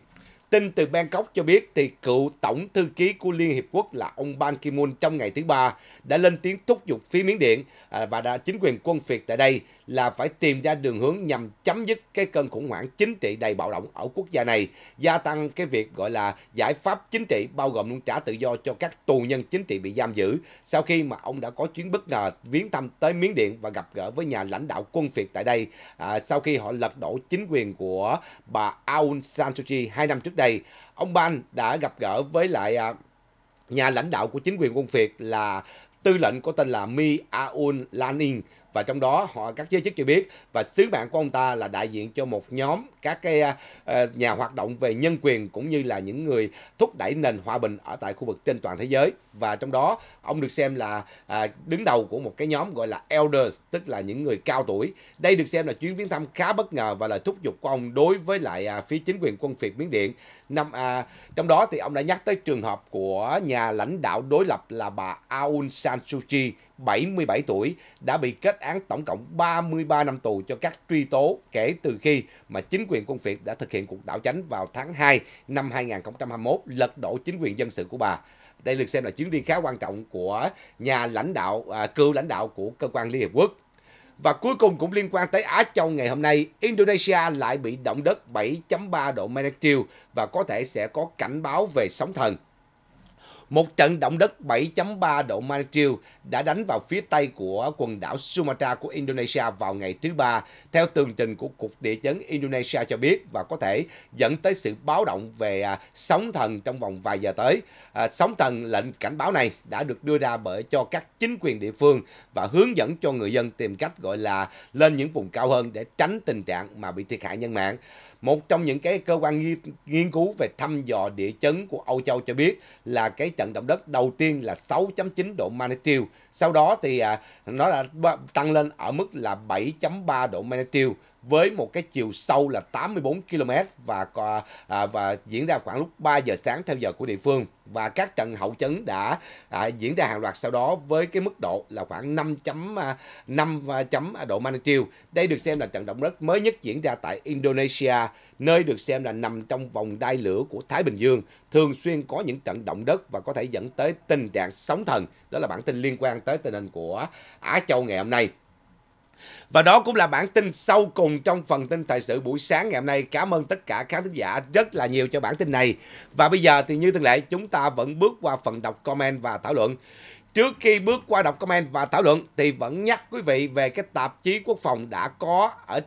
Tin từ Bangkok cho biết thì cựu tổng thư ký của Liên Hiệp Quốc là ông Ban Ki-moon trong ngày thứ ba đã lên tiếng thúc giục phía Miến Điện à, và đã chính quyền quân phiệt tại đây là phải tìm ra đường hướng nhằm chấm dứt cái cơn khủng hoảng chính trị đầy bạo động ở quốc gia này, gia tăng cái việc gọi là giải pháp chính trị bao gồm luôn trả tự do cho các tù nhân chính trị bị giam giữ sau khi mà ông đã có chuyến bất ngờ viếng thăm tới Miến Điện và gặp gỡ với nhà lãnh đạo quân phiệt tại đây à, sau khi họ lật đổ chính quyền của bà Aung San Suu Kyi hai năm trước trước đây, ông Ban đã gặp gỡ với lại à, nhà lãnh đạo của chính quyền quân Việt là tư lệnh có tên là Mi Aun Lanin và trong đó họ các giới chức cho biết và sứ mạng của ông ta là đại diện cho một nhóm các cái uh, nhà hoạt động về nhân quyền cũng như là những người thúc đẩy nền hòa bình ở tại khu vực trên toàn thế giới và trong đó ông được xem là uh, đứng đầu của một cái nhóm gọi là elders tức là những người cao tuổi đây được xem là chuyến viếng thăm khá bất ngờ và là thúc giục của ông đối với lại uh, phía chính quyền quân phiệt miến điện năm uh, trong đó thì ông đã nhắc tới trường hợp của nhà lãnh đạo đối lập là bà Aung San Suu Kyi 77 tuổi, đã bị kết án tổng cộng 33 năm tù cho các truy tố kể từ khi mà chính quyền quân Việt đã thực hiện cuộc đảo chánh vào tháng 2 năm 2021 lật đổ chính quyền dân sự của bà. Đây được xem là chuyến đi khá quan trọng của nhà lãnh đạo, à, cựu lãnh đạo của cơ quan Liên Hiệp Quốc. Và cuối cùng cũng liên quan tới Á Châu ngày hôm nay, Indonesia lại bị động đất 7.3 độ Magnitude và có thể sẽ có cảnh báo về sóng thần. Một trận động đất 7.3 độ magnitude đã đánh vào phía tây của quần đảo Sumatra của Indonesia vào ngày thứ Ba, theo tường trình của Cục Địa chấn Indonesia cho biết và có thể dẫn tới sự báo động về à, sóng thần trong vòng vài giờ tới. À, sóng thần lệnh cảnh báo này đã được đưa ra bởi cho các chính quyền địa phương và hướng dẫn cho người dân tìm cách gọi là lên những vùng cao hơn để tránh tình trạng mà bị thiệt hại nhân mạng. Một trong những cái cơ quan nghiên, nghiên cứu về thăm dò địa chấn của Âu Châu cho biết là cái trận động đất đầu tiên là 6.9 độ Magnitude, sau đó thì à, nó là tăng lên ở mức là 7.3 độ Magnitude với một cái chiều sâu là 84 km và à, và diễn ra khoảng lúc 3 giờ sáng theo giờ của địa phương và các trận hậu chấn đã à, diễn ra hàng loạt sau đó với cái mức độ là khoảng 5 chấm 5 à, à, chấm độ magnitude. Đây được xem là trận động đất mới nhất diễn ra tại Indonesia, nơi được xem là nằm trong vòng đai lửa của Thái Bình Dương, thường xuyên có những trận động đất và có thể dẫn tới tình trạng sóng thần. Đó là bản tin liên quan tới tình hình của Á Châu ngày hôm nay. Và đó cũng là bản tin sau cùng trong phần tin thời sự buổi sáng ngày hôm nay. Cảm ơn tất cả khán thính giả rất là nhiều cho bản tin này. Và bây giờ thì như thường lệ chúng ta vẫn bước qua phần đọc comment và thảo luận. Trước khi bước qua đọc comment và thảo luận thì vẫn nhắc quý vị về cái tạp chí quốc phòng đã có ở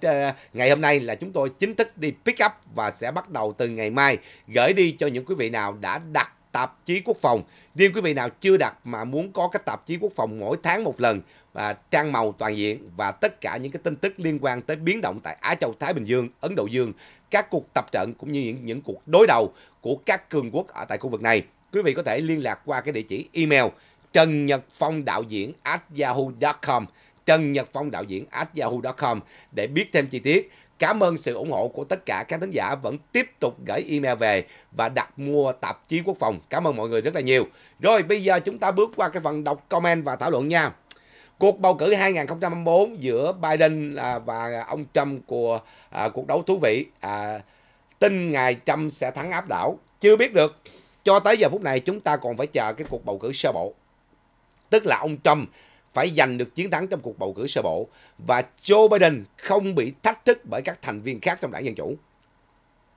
ngày hôm nay là chúng tôi chính thức đi pick up và sẽ bắt đầu từ ngày mai gửi đi cho những quý vị nào đã đặt tạp chí quốc phòng Riêng quý vị nào chưa đặt mà muốn có cái tạp chí quốc phòng mỗi tháng một lần và trang màu toàn diện và tất cả những cái tin tức liên quan tới biến động tại Á Châu Thái Bình Dương, Ấn Độ Dương, các cuộc tập trận cũng như những những cuộc đối đầu của các cường quốc ở tại khu vực này. Quý vị có thể liên lạc qua cái địa chỉ email trần nhật phong đạo diễn at yahoo.com trần nhật phong đạo diễn at yahoo.com để biết thêm chi tiết Cảm ơn sự ủng hộ của tất cả các thính giả vẫn tiếp tục gửi email về và đặt mua tạp chí quốc phòng. Cảm ơn mọi người rất là nhiều. Rồi bây giờ chúng ta bước qua cái phần đọc comment và thảo luận nha. Cuộc bầu cử 2024 giữa Biden và ông Trump của à, cuộc đấu thú vị. À, tin ngài Trump sẽ thắng áp đảo. Chưa biết được. Cho tới giờ phút này chúng ta còn phải chờ cái cuộc bầu cử sơ bộ. Tức là ông Trump phải giành được chiến thắng trong cuộc bầu cử sơ bộ và Joe Biden không bị thách thức bởi các thành viên khác trong đảng Dân Chủ.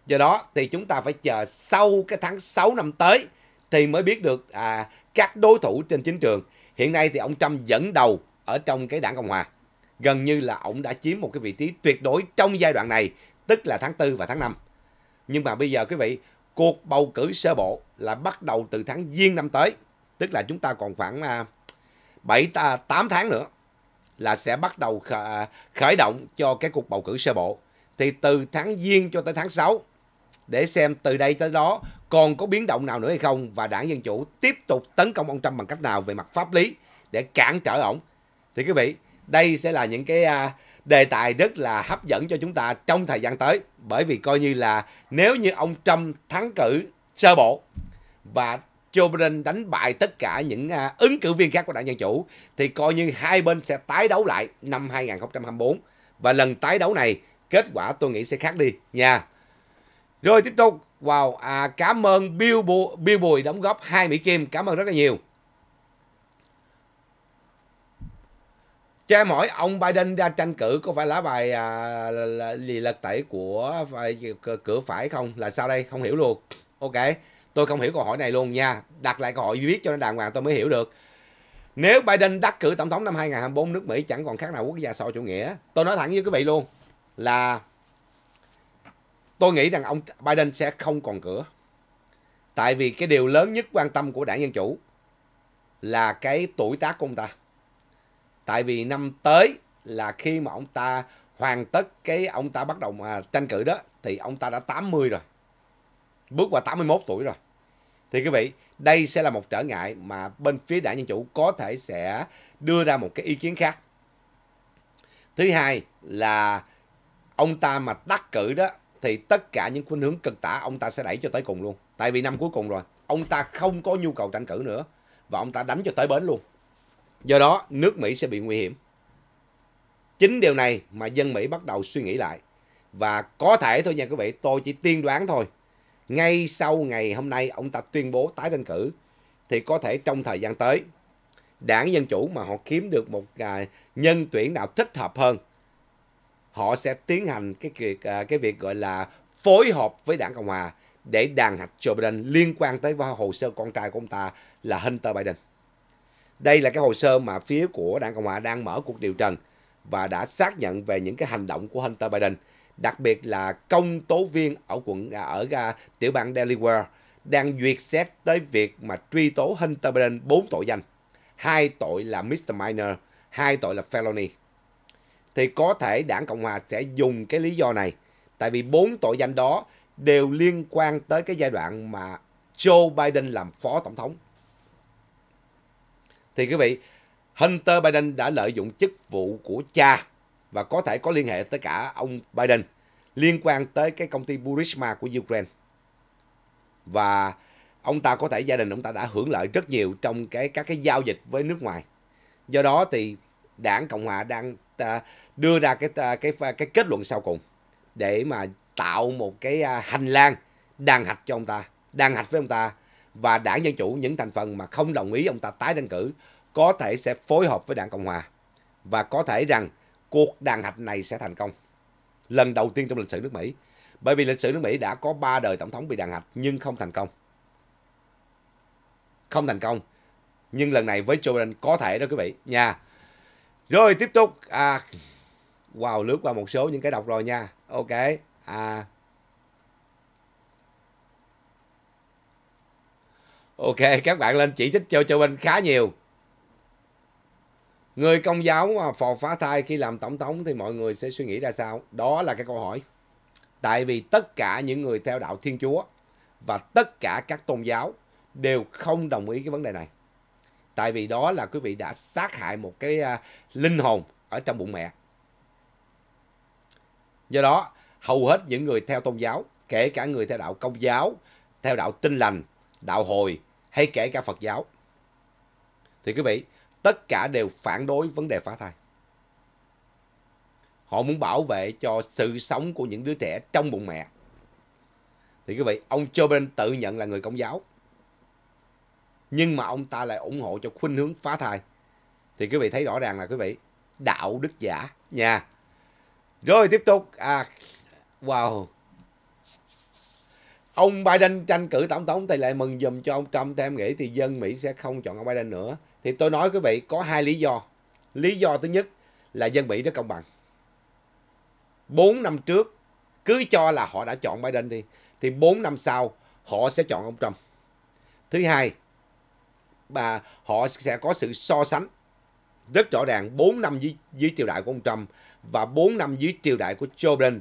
Do đó thì chúng ta phải chờ sau cái tháng 6 năm tới thì mới biết được à, các đối thủ trên chính trường. Hiện nay thì ông Trump dẫn đầu ở trong cái đảng Cộng Hòa. Gần như là ông đã chiếm một cái vị trí tuyệt đối trong giai đoạn này, tức là tháng 4 và tháng 5. Nhưng mà bây giờ quý vị, cuộc bầu cử sơ bộ là bắt đầu từ tháng Giêng năm tới, tức là chúng ta còn khoảng à, 7 8 tháng nữa là sẽ bắt đầu khởi động cho cái cuộc bầu cử sơ bộ. Thì từ tháng Giêng cho tới tháng 6 để xem từ đây tới đó còn có biến động nào nữa hay không và đảng Dân Chủ tiếp tục tấn công ông Trump bằng cách nào về mặt pháp lý để cản trở ông Thì quý vị, đây sẽ là những cái à, đề tài rất là hấp dẫn cho chúng ta trong thời gian tới bởi vì coi như là nếu như ông Trump thắng cử sơ bộ và Joe Biden đánh bại tất cả những uh, ứng cử viên khác của đảng Dân Chủ thì coi như hai bên sẽ tái đấu lại năm 2024 và lần tái đấu này kết quả tôi nghĩ sẽ khác đi nha. Rồi tiếp tục, wow, à, cảm ơn Bill, Bu, Bill Bùi đóng góp 2 Mỹ Kim, cảm ơn rất là nhiều. Cho em hỏi ông Biden ra tranh cử có phải lá bài à, là, lật tẩy của phải, cửa phải không? Là sao đây? Không hiểu luôn. Ok. Tôi không hiểu câu hỏi này luôn nha. Đặt lại câu hỏi viết cho nó đàng hoàng tôi mới hiểu được. Nếu Biden đắc cử tổng thống năm 2024 nước Mỹ chẳng còn khác nào quốc gia xã chủ nghĩa. Tôi nói thẳng với quý vị luôn là tôi nghĩ rằng ông Biden sẽ không còn cửa. Tại vì cái điều lớn nhất quan tâm của đảng Dân Chủ là cái tuổi tác của ông ta. Tại vì năm tới là khi mà ông ta hoàn tất cái ông ta bắt đầu mà tranh cử đó thì ông ta đã 80 rồi bước qua 81 tuổi rồi. Thì quý vị, đây sẽ là một trở ngại mà bên phía đảng Dân Chủ có thể sẽ đưa ra một cái ý kiến khác. Thứ hai là ông ta mà đắc cử đó thì tất cả những khuynh hướng cực tả ông ta sẽ đẩy cho tới cùng luôn. Tại vì năm cuối cùng rồi, ông ta không có nhu cầu tranh cử nữa và ông ta đánh cho tới bến luôn. Do đó, nước Mỹ sẽ bị nguy hiểm. Chính điều này mà dân Mỹ bắt đầu suy nghĩ lại. Và có thể thôi nha quý vị, tôi chỉ tiên đoán thôi ngay sau ngày hôm nay ông ta tuyên bố tái tranh cử thì có thể trong thời gian tới đảng Dân Chủ mà họ kiếm được một à, nhân tuyển nào thích hợp hơn họ sẽ tiến hành cái việc, à, cái việc gọi là phối hợp với đảng Cộng Hòa để đàn hạch Joe Biden liên quan tới hồ sơ con trai của ông ta là Hunter Biden. Đây là cái hồ sơ mà phía của đảng Cộng Hòa đang mở cuộc điều trần và đã xác nhận về những cái hành động của Hunter Biden đặc biệt là công tố viên ở quận à, ở uh, tiểu bang Delaware đang duyệt xét tới việc mà truy tố Hunter Biden bốn tội danh. Hai tội là misdemeanor, hai tội là felony. Thì có thể đảng Cộng Hòa sẽ dùng cái lý do này. Tại vì bốn tội danh đó đều liên quan tới cái giai đoạn mà Joe Biden làm phó tổng thống. Thì quý vị, Hunter Biden đã lợi dụng chức vụ của cha và có thể có liên hệ tới cả ông Biden liên quan tới cái công ty Burisma của Ukraine. Và ông ta có thể gia đình ông ta đã hưởng lợi rất nhiều trong cái các cái giao dịch với nước ngoài. Do đó thì Đảng Cộng hòa đang à, đưa ra cái à, cái à, cái kết luận sau cùng để mà tạo một cái hành lang đàn hạch cho ông ta, đàn hạch với ông ta và Đảng Dân chủ những thành phần mà không đồng ý ông ta tái tranh cử có thể sẽ phối hợp với Đảng Cộng hòa và có thể rằng cuộc đàn hạch này sẽ thành công. Lần đầu tiên trong lịch sử nước Mỹ. Bởi vì lịch sử nước Mỹ đã có 3 đời tổng thống bị đàn hạch nhưng không thành công. Không thành công. Nhưng lần này với Joe Biden có thể đó quý vị nha. Rồi tiếp tục. À, wow, lướt qua một số những cái đọc rồi nha. Ok. À, Ok, các bạn lên chỉ trích cho Châu Binh khá nhiều. Người công giáo mà phò phá thai khi làm tổng thống thì mọi người sẽ suy nghĩ ra sao? Đó là cái câu hỏi. Tại vì tất cả những người theo đạo Thiên Chúa và tất cả các tôn giáo đều không đồng ý cái vấn đề này. Tại vì đó là quý vị đã sát hại một cái à, linh hồn ở trong bụng mẹ. Do đó, hầu hết những người theo tôn giáo, kể cả người theo đạo công giáo, theo đạo tinh lành, đạo hồi hay kể cả Phật giáo. Thì quý vị, tất cả đều phản đối vấn đề phá thai. Họ muốn bảo vệ cho sự sống của những đứa trẻ trong bụng mẹ. Thì quý vị, ông Joe Biden tự nhận là người công giáo. Nhưng mà ông ta lại ủng hộ cho khuynh hướng phá thai. Thì quý vị thấy rõ ràng là quý vị, đạo đức giả nha. Rồi tiếp tục. À, wow. Ông Biden tranh cử tổng thống thì lại mừng dùm cho ông Trump. Thì em nghĩ thì dân Mỹ sẽ không chọn ông Biden nữa. Thì tôi nói quý vị có hai lý do. Lý do thứ nhất là dân Mỹ rất công bằng. bốn năm trước cứ cho là họ đã chọn Biden đi thì bốn năm sau họ sẽ chọn ông Trump. Thứ hai và họ sẽ có sự so sánh rất rõ ràng 4 năm dưới, dưới triều đại của ông Trump và 4 năm dưới triều đại của Joe Biden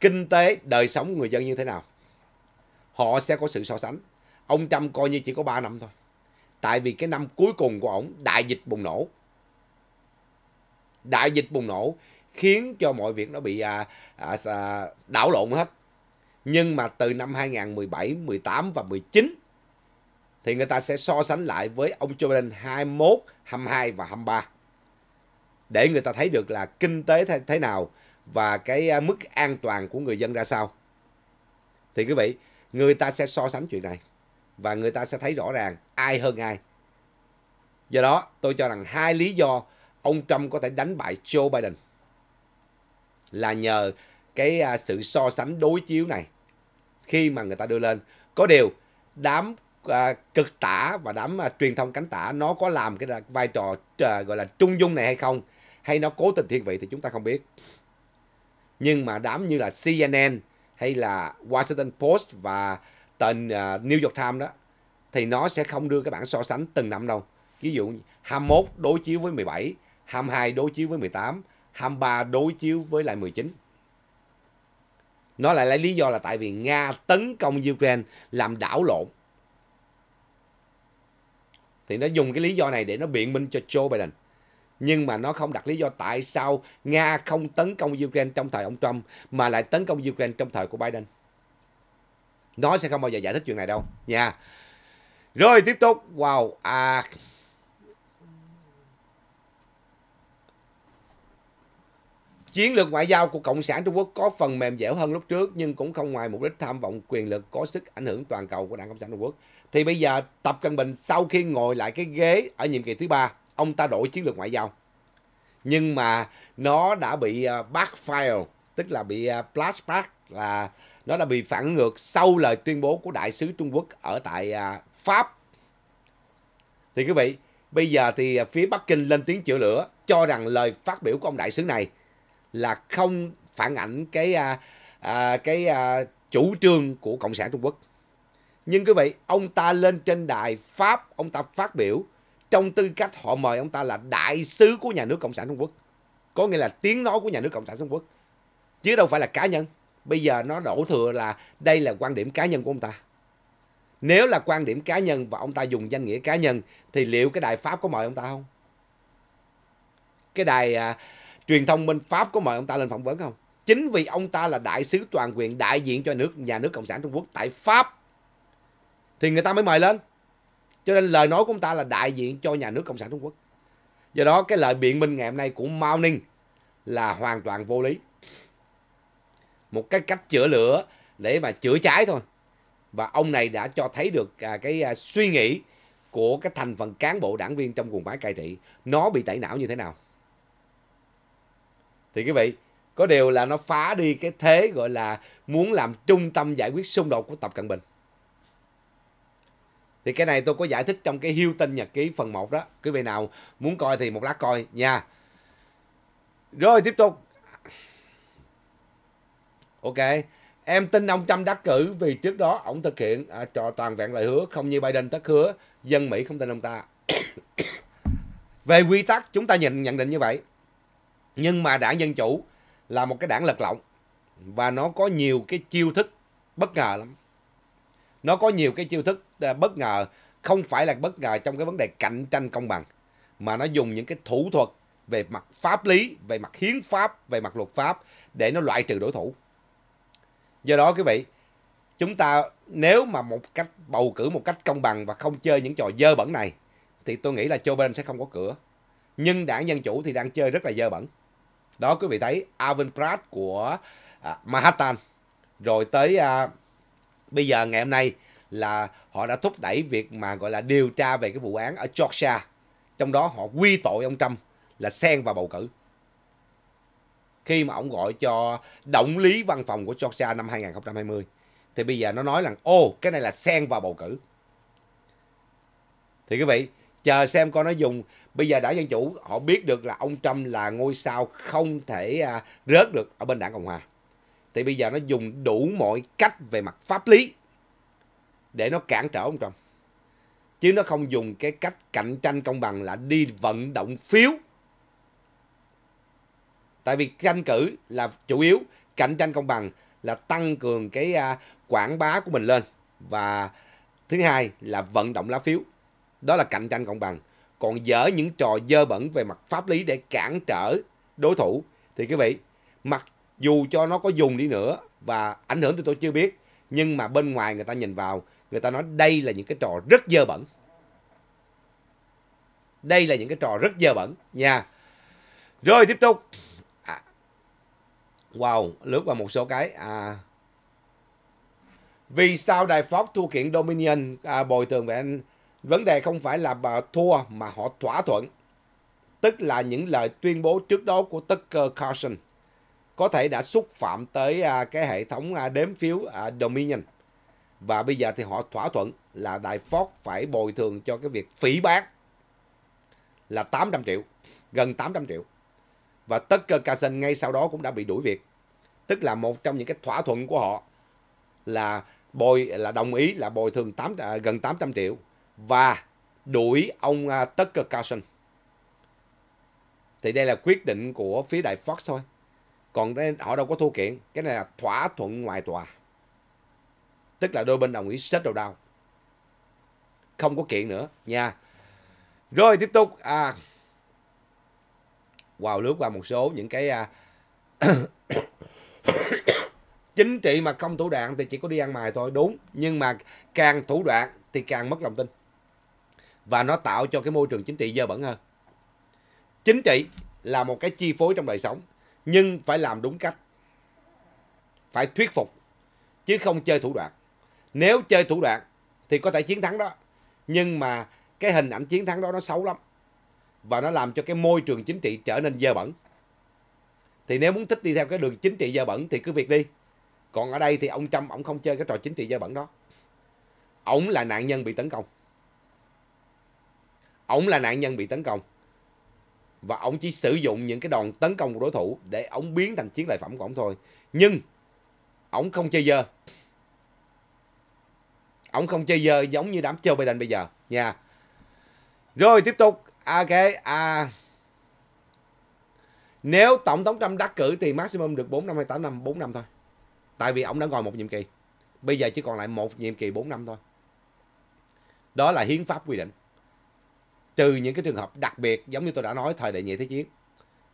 kinh tế đời sống của người dân như thế nào họ sẽ có sự so sánh ông Trump coi như chỉ có 3 năm thôi Tại vì cái năm cuối cùng của ổng đại dịch bùng nổ. Đại dịch bùng nổ khiến cho mọi việc nó bị à, à, à, đảo lộn hết. Nhưng mà từ năm 2017, 18 và 19 thì người ta sẽ so sánh lại với ông Joe Biden 21, 22 và 23. Để người ta thấy được là kinh tế thế, thế nào và cái à, mức an toàn của người dân ra sao. Thì quý vị, người ta sẽ so sánh chuyện này và người ta sẽ thấy rõ ràng ai hơn ai. Do đó, tôi cho rằng hai lý do ông Trump có thể đánh bại Joe Biden là nhờ cái à, sự so sánh đối chiếu này khi mà người ta đưa lên. Có điều, đám à, cực tả và đám à, truyền thông cánh tả nó có làm cái vai trò gọi là trung dung này hay không hay nó cố tình thiên vị thì chúng ta không biết nhưng mà đám như là CNN hay là Washington Post và tên uh, New York Times đó thì nó sẽ không đưa các bảng so sánh từng năm đâu. Ví dụ 21 đối chiếu với 17, 22 đối chiếu với 18, 23 đối chiếu với lại 19. Nó lại lấy lý do là tại vì Nga tấn công Ukraine làm đảo lộn. Thì nó dùng cái lý do này để nó biện minh cho Joe Biden. Nhưng mà nó không đặt lý do tại sao Nga không tấn công Ukraine trong thời ông Trump mà lại tấn công Ukraine trong thời của Biden nó sẽ không bao giờ giải thích chuyện này đâu nha rồi tiếp tục wow à Chiến lược ngoại giao của Cộng sản Trung Quốc có phần mềm dẻo hơn lúc trước nhưng cũng không ngoài mục đích tham vọng quyền lực có sức ảnh hưởng toàn cầu của Đảng Cộng sản Trung Quốc. Thì bây giờ Tập Cận Bình sau khi ngồi lại cái ghế ở nhiệm kỳ thứ ba, ông ta đổi chiến lược ngoại giao. Nhưng mà nó đã bị à, backfire, tức là bị flashback à, là nó đã bị phản ngược sau lời tuyên bố của đại sứ Trung Quốc ở tại à, Pháp. Thì quý vị, bây giờ thì phía Bắc Kinh lên tiếng chữa lửa cho rằng lời phát biểu của ông đại sứ này là không phản ảnh cái à, à, cái à, chủ trương của Cộng sản Trung Quốc. Nhưng quý vị, ông ta lên trên đài Pháp, ông ta phát biểu trong tư cách họ mời ông ta là đại sứ của nhà nước Cộng sản Trung Quốc. Có nghĩa là tiếng nói của nhà nước Cộng sản Trung Quốc. Chứ đâu phải là cá nhân bây giờ nó đổ thừa là đây là quan điểm cá nhân của ông ta nếu là quan điểm cá nhân và ông ta dùng danh nghĩa cá nhân thì liệu cái đài pháp có mời ông ta không cái đài à, truyền thông bên pháp có mời ông ta lên phỏng vấn không chính vì ông ta là đại sứ toàn quyền đại diện cho nước nhà nước cộng sản trung quốc tại pháp thì người ta mới mời lên cho nên lời nói của ông ta là đại diện cho nhà nước cộng sản trung quốc do đó cái lời biện minh ngày hôm nay của mao ninh là hoàn toàn vô lý một cái cách chữa lửa để mà chữa cháy thôi và ông này đã cho thấy được à, cái à, suy nghĩ của cái thành phần cán bộ đảng viên trong quần máy cai trị nó bị tẩy não như thế nào thì quý vị có điều là nó phá đi cái thế gọi là muốn làm trung tâm giải quyết xung đột của tập cận bình thì cái này tôi có giải thích trong cái hiêu tinh nhật ký phần 1 đó quý vị nào muốn coi thì một lát coi nha rồi tiếp tục ok em tin ông Trump đắc cử vì trước đó ông thực hiện à, trò toàn vẹn lời hứa không như Biden tất hứa dân Mỹ không tin ông ta về quy tắc chúng ta nhận nhận định như vậy nhưng mà đảng dân chủ là một cái đảng lật lọng và nó có nhiều cái chiêu thức bất ngờ lắm nó có nhiều cái chiêu thức à, bất ngờ không phải là bất ngờ trong cái vấn đề cạnh tranh công bằng mà nó dùng những cái thủ thuật về mặt pháp lý về mặt hiến pháp về mặt luật pháp để nó loại trừ đối thủ do đó quý vị chúng ta nếu mà một cách bầu cử một cách công bằng và không chơi những trò dơ bẩn này thì tôi nghĩ là Joe Biden sẽ không có cửa nhưng đảng Dân Chủ thì đang chơi rất là dơ bẩn đó quý vị thấy Alvin Pratt của à, Manhattan rồi tới à, bây giờ ngày hôm nay là họ đã thúc đẩy việc mà gọi là điều tra về cái vụ án ở Georgia trong đó họ quy tội ông Trump là xen vào bầu cử khi mà ông gọi cho động lý văn phòng của Georgia năm 2020 thì bây giờ nó nói rằng ô cái này là xen vào bầu cử thì quý vị chờ xem coi nó dùng bây giờ đảng dân chủ họ biết được là ông Trump là ngôi sao không thể à, rớt được ở bên đảng cộng hòa thì bây giờ nó dùng đủ mọi cách về mặt pháp lý để nó cản trở ông Trump chứ nó không dùng cái cách cạnh tranh công bằng là đi vận động phiếu tại vì tranh cử là chủ yếu cạnh tranh công bằng là tăng cường cái à, quảng bá của mình lên và thứ hai là vận động lá phiếu đó là cạnh tranh công bằng còn dở những trò dơ bẩn về mặt pháp lý để cản trở đối thủ thì quý vị mặc dù cho nó có dùng đi nữa và ảnh hưởng thì tôi chưa biết nhưng mà bên ngoài người ta nhìn vào người ta nói đây là những cái trò rất dơ bẩn đây là những cái trò rất dơ bẩn nha rồi tiếp tục Wow, lướt qua một số cái. À, vì sao Đài phó thua kiện Dominion à, bồi thường về anh? Vấn đề không phải là bà thua mà họ thỏa thuận. Tức là những lời tuyên bố trước đó của Tucker Carlson có thể đã xúc phạm tới à, cái hệ thống à, đếm phiếu à, Dominion. Và bây giờ thì họ thỏa thuận là Đài phó phải bồi thường cho cái việc phỉ bán là 800 triệu, gần 800 triệu và Tucker Carlson ngay sau đó cũng đã bị đuổi việc. Tức là một trong những cái thỏa thuận của họ là bồi là đồng ý là bồi thường 8 à, gần 800 triệu và đuổi ông à, Tucker Carlson. Thì đây là quyết định của phía đại Fox thôi. Còn đây, họ đâu có thua kiện. Cái này là thỏa thuận ngoài tòa. Tức là đôi bên đồng ý xếp đầu đau. Không có kiện nữa nha. Rồi tiếp tục. À, wow lướt qua một số những cái à, chính trị mà không thủ đoạn thì chỉ có đi ăn mài thôi đúng nhưng mà càng thủ đoạn thì càng mất lòng tin và nó tạo cho cái môi trường chính trị dơ bẩn hơn chính trị là một cái chi phối trong đời sống nhưng phải làm đúng cách phải thuyết phục chứ không chơi thủ đoạn nếu chơi thủ đoạn thì có thể chiến thắng đó nhưng mà cái hình ảnh chiến thắng đó nó xấu lắm và nó làm cho cái môi trường chính trị trở nên dơ bẩn. Thì nếu muốn thích đi theo cái đường chính trị dơ bẩn thì cứ việc đi. Còn ở đây thì ông Trump ông không chơi cái trò chính trị dơ bẩn đó. Ông là nạn nhân bị tấn công. Ông là nạn nhân bị tấn công. Và ông chỉ sử dụng những cái đòn tấn công của đối thủ để ông biến thành chiến lợi phẩm của ông thôi. Nhưng ông không chơi dơ. Ông không chơi dơ giống như đám chơi Biden bây giờ nha. Rồi tiếp tục ok à nếu tổng thống Trump đắc cử thì maximum được 4 năm hay 8 năm 4 năm thôi tại vì ông đã ngồi một nhiệm kỳ bây giờ chỉ còn lại một nhiệm kỳ 4 năm thôi đó là hiến pháp quy định trừ những cái trường hợp đặc biệt giống như tôi đã nói thời đại nhị thế chiến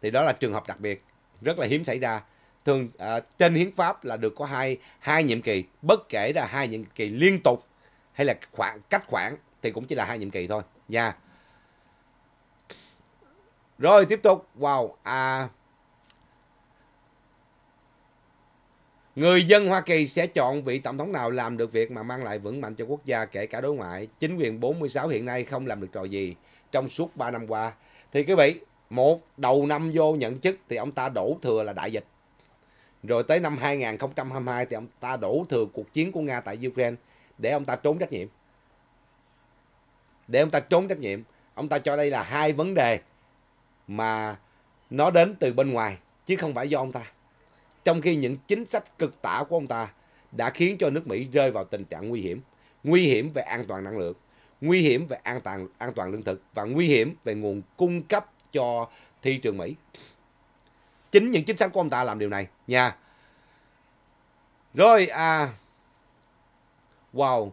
thì đó là trường hợp đặc biệt rất là hiếm xảy ra thường à, trên hiến pháp là được có hai hai nhiệm kỳ bất kể là hai nhiệm kỳ liên tục hay là khoảng cách khoảng thì cũng chỉ là hai nhiệm kỳ thôi nha yeah. Rồi tiếp tục. Wow. À, Người dân Hoa Kỳ sẽ chọn vị tổng thống nào làm được việc mà mang lại vững mạnh cho quốc gia kể cả đối ngoại. Chính quyền 46 hiện nay không làm được trò gì trong suốt 3 năm qua. Thì quý vị, một đầu năm vô nhận chức thì ông ta đổ thừa là đại dịch. Rồi tới năm 2022 thì ông ta đổ thừa cuộc chiến của Nga tại Ukraine để ông ta trốn trách nhiệm. Để ông ta trốn trách nhiệm. Ông ta cho đây là hai vấn đề mà nó đến từ bên ngoài chứ không phải do ông ta. Trong khi những chính sách cực tả của ông ta đã khiến cho nước Mỹ rơi vào tình trạng nguy hiểm. Nguy hiểm về an toàn năng lượng, nguy hiểm về an toàn, an toàn lương thực và nguy hiểm về nguồn cung cấp cho thị trường Mỹ. Chính những chính sách của ông ta làm điều này nha. Rồi, à, wow,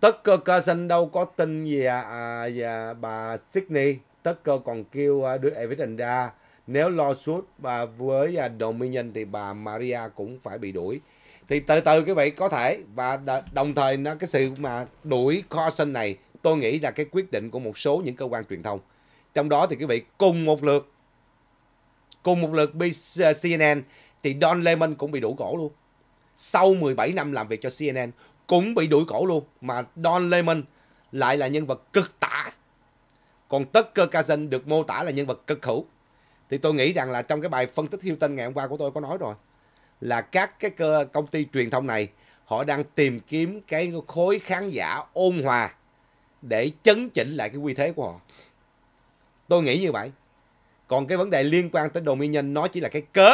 tất cơ cơ sinh đâu có tin gì à, à, à bà Sydney tất cơ còn kêu à, đứa Everton ra nếu lo suốt và với à, Dominion thì bà Maria cũng phải bị đuổi thì từ từ cái vậy có thể và đồng thời nó cái sự mà đuổi Carson này tôi nghĩ là cái quyết định của một số những cơ quan truyền thông trong đó thì cái vị cùng một lượt cùng một lượt à, CNN thì Don Lemon cũng bị đổ cổ luôn sau 17 năm làm việc cho CNN cũng bị đuổi cổ luôn mà Don Lemon lại là nhân vật cực tả còn Tucker Carlson được mô tả là nhân vật cực hữu thì tôi nghĩ rằng là trong cái bài phân tích Hilton ngày hôm qua của tôi có nói rồi là các cái cơ công ty truyền thông này họ đang tìm kiếm cái khối khán giả ôn hòa để chấn chỉnh lại cái quy thế của họ tôi nghĩ như vậy còn cái vấn đề liên quan tới Dominion nó chỉ là cái cớ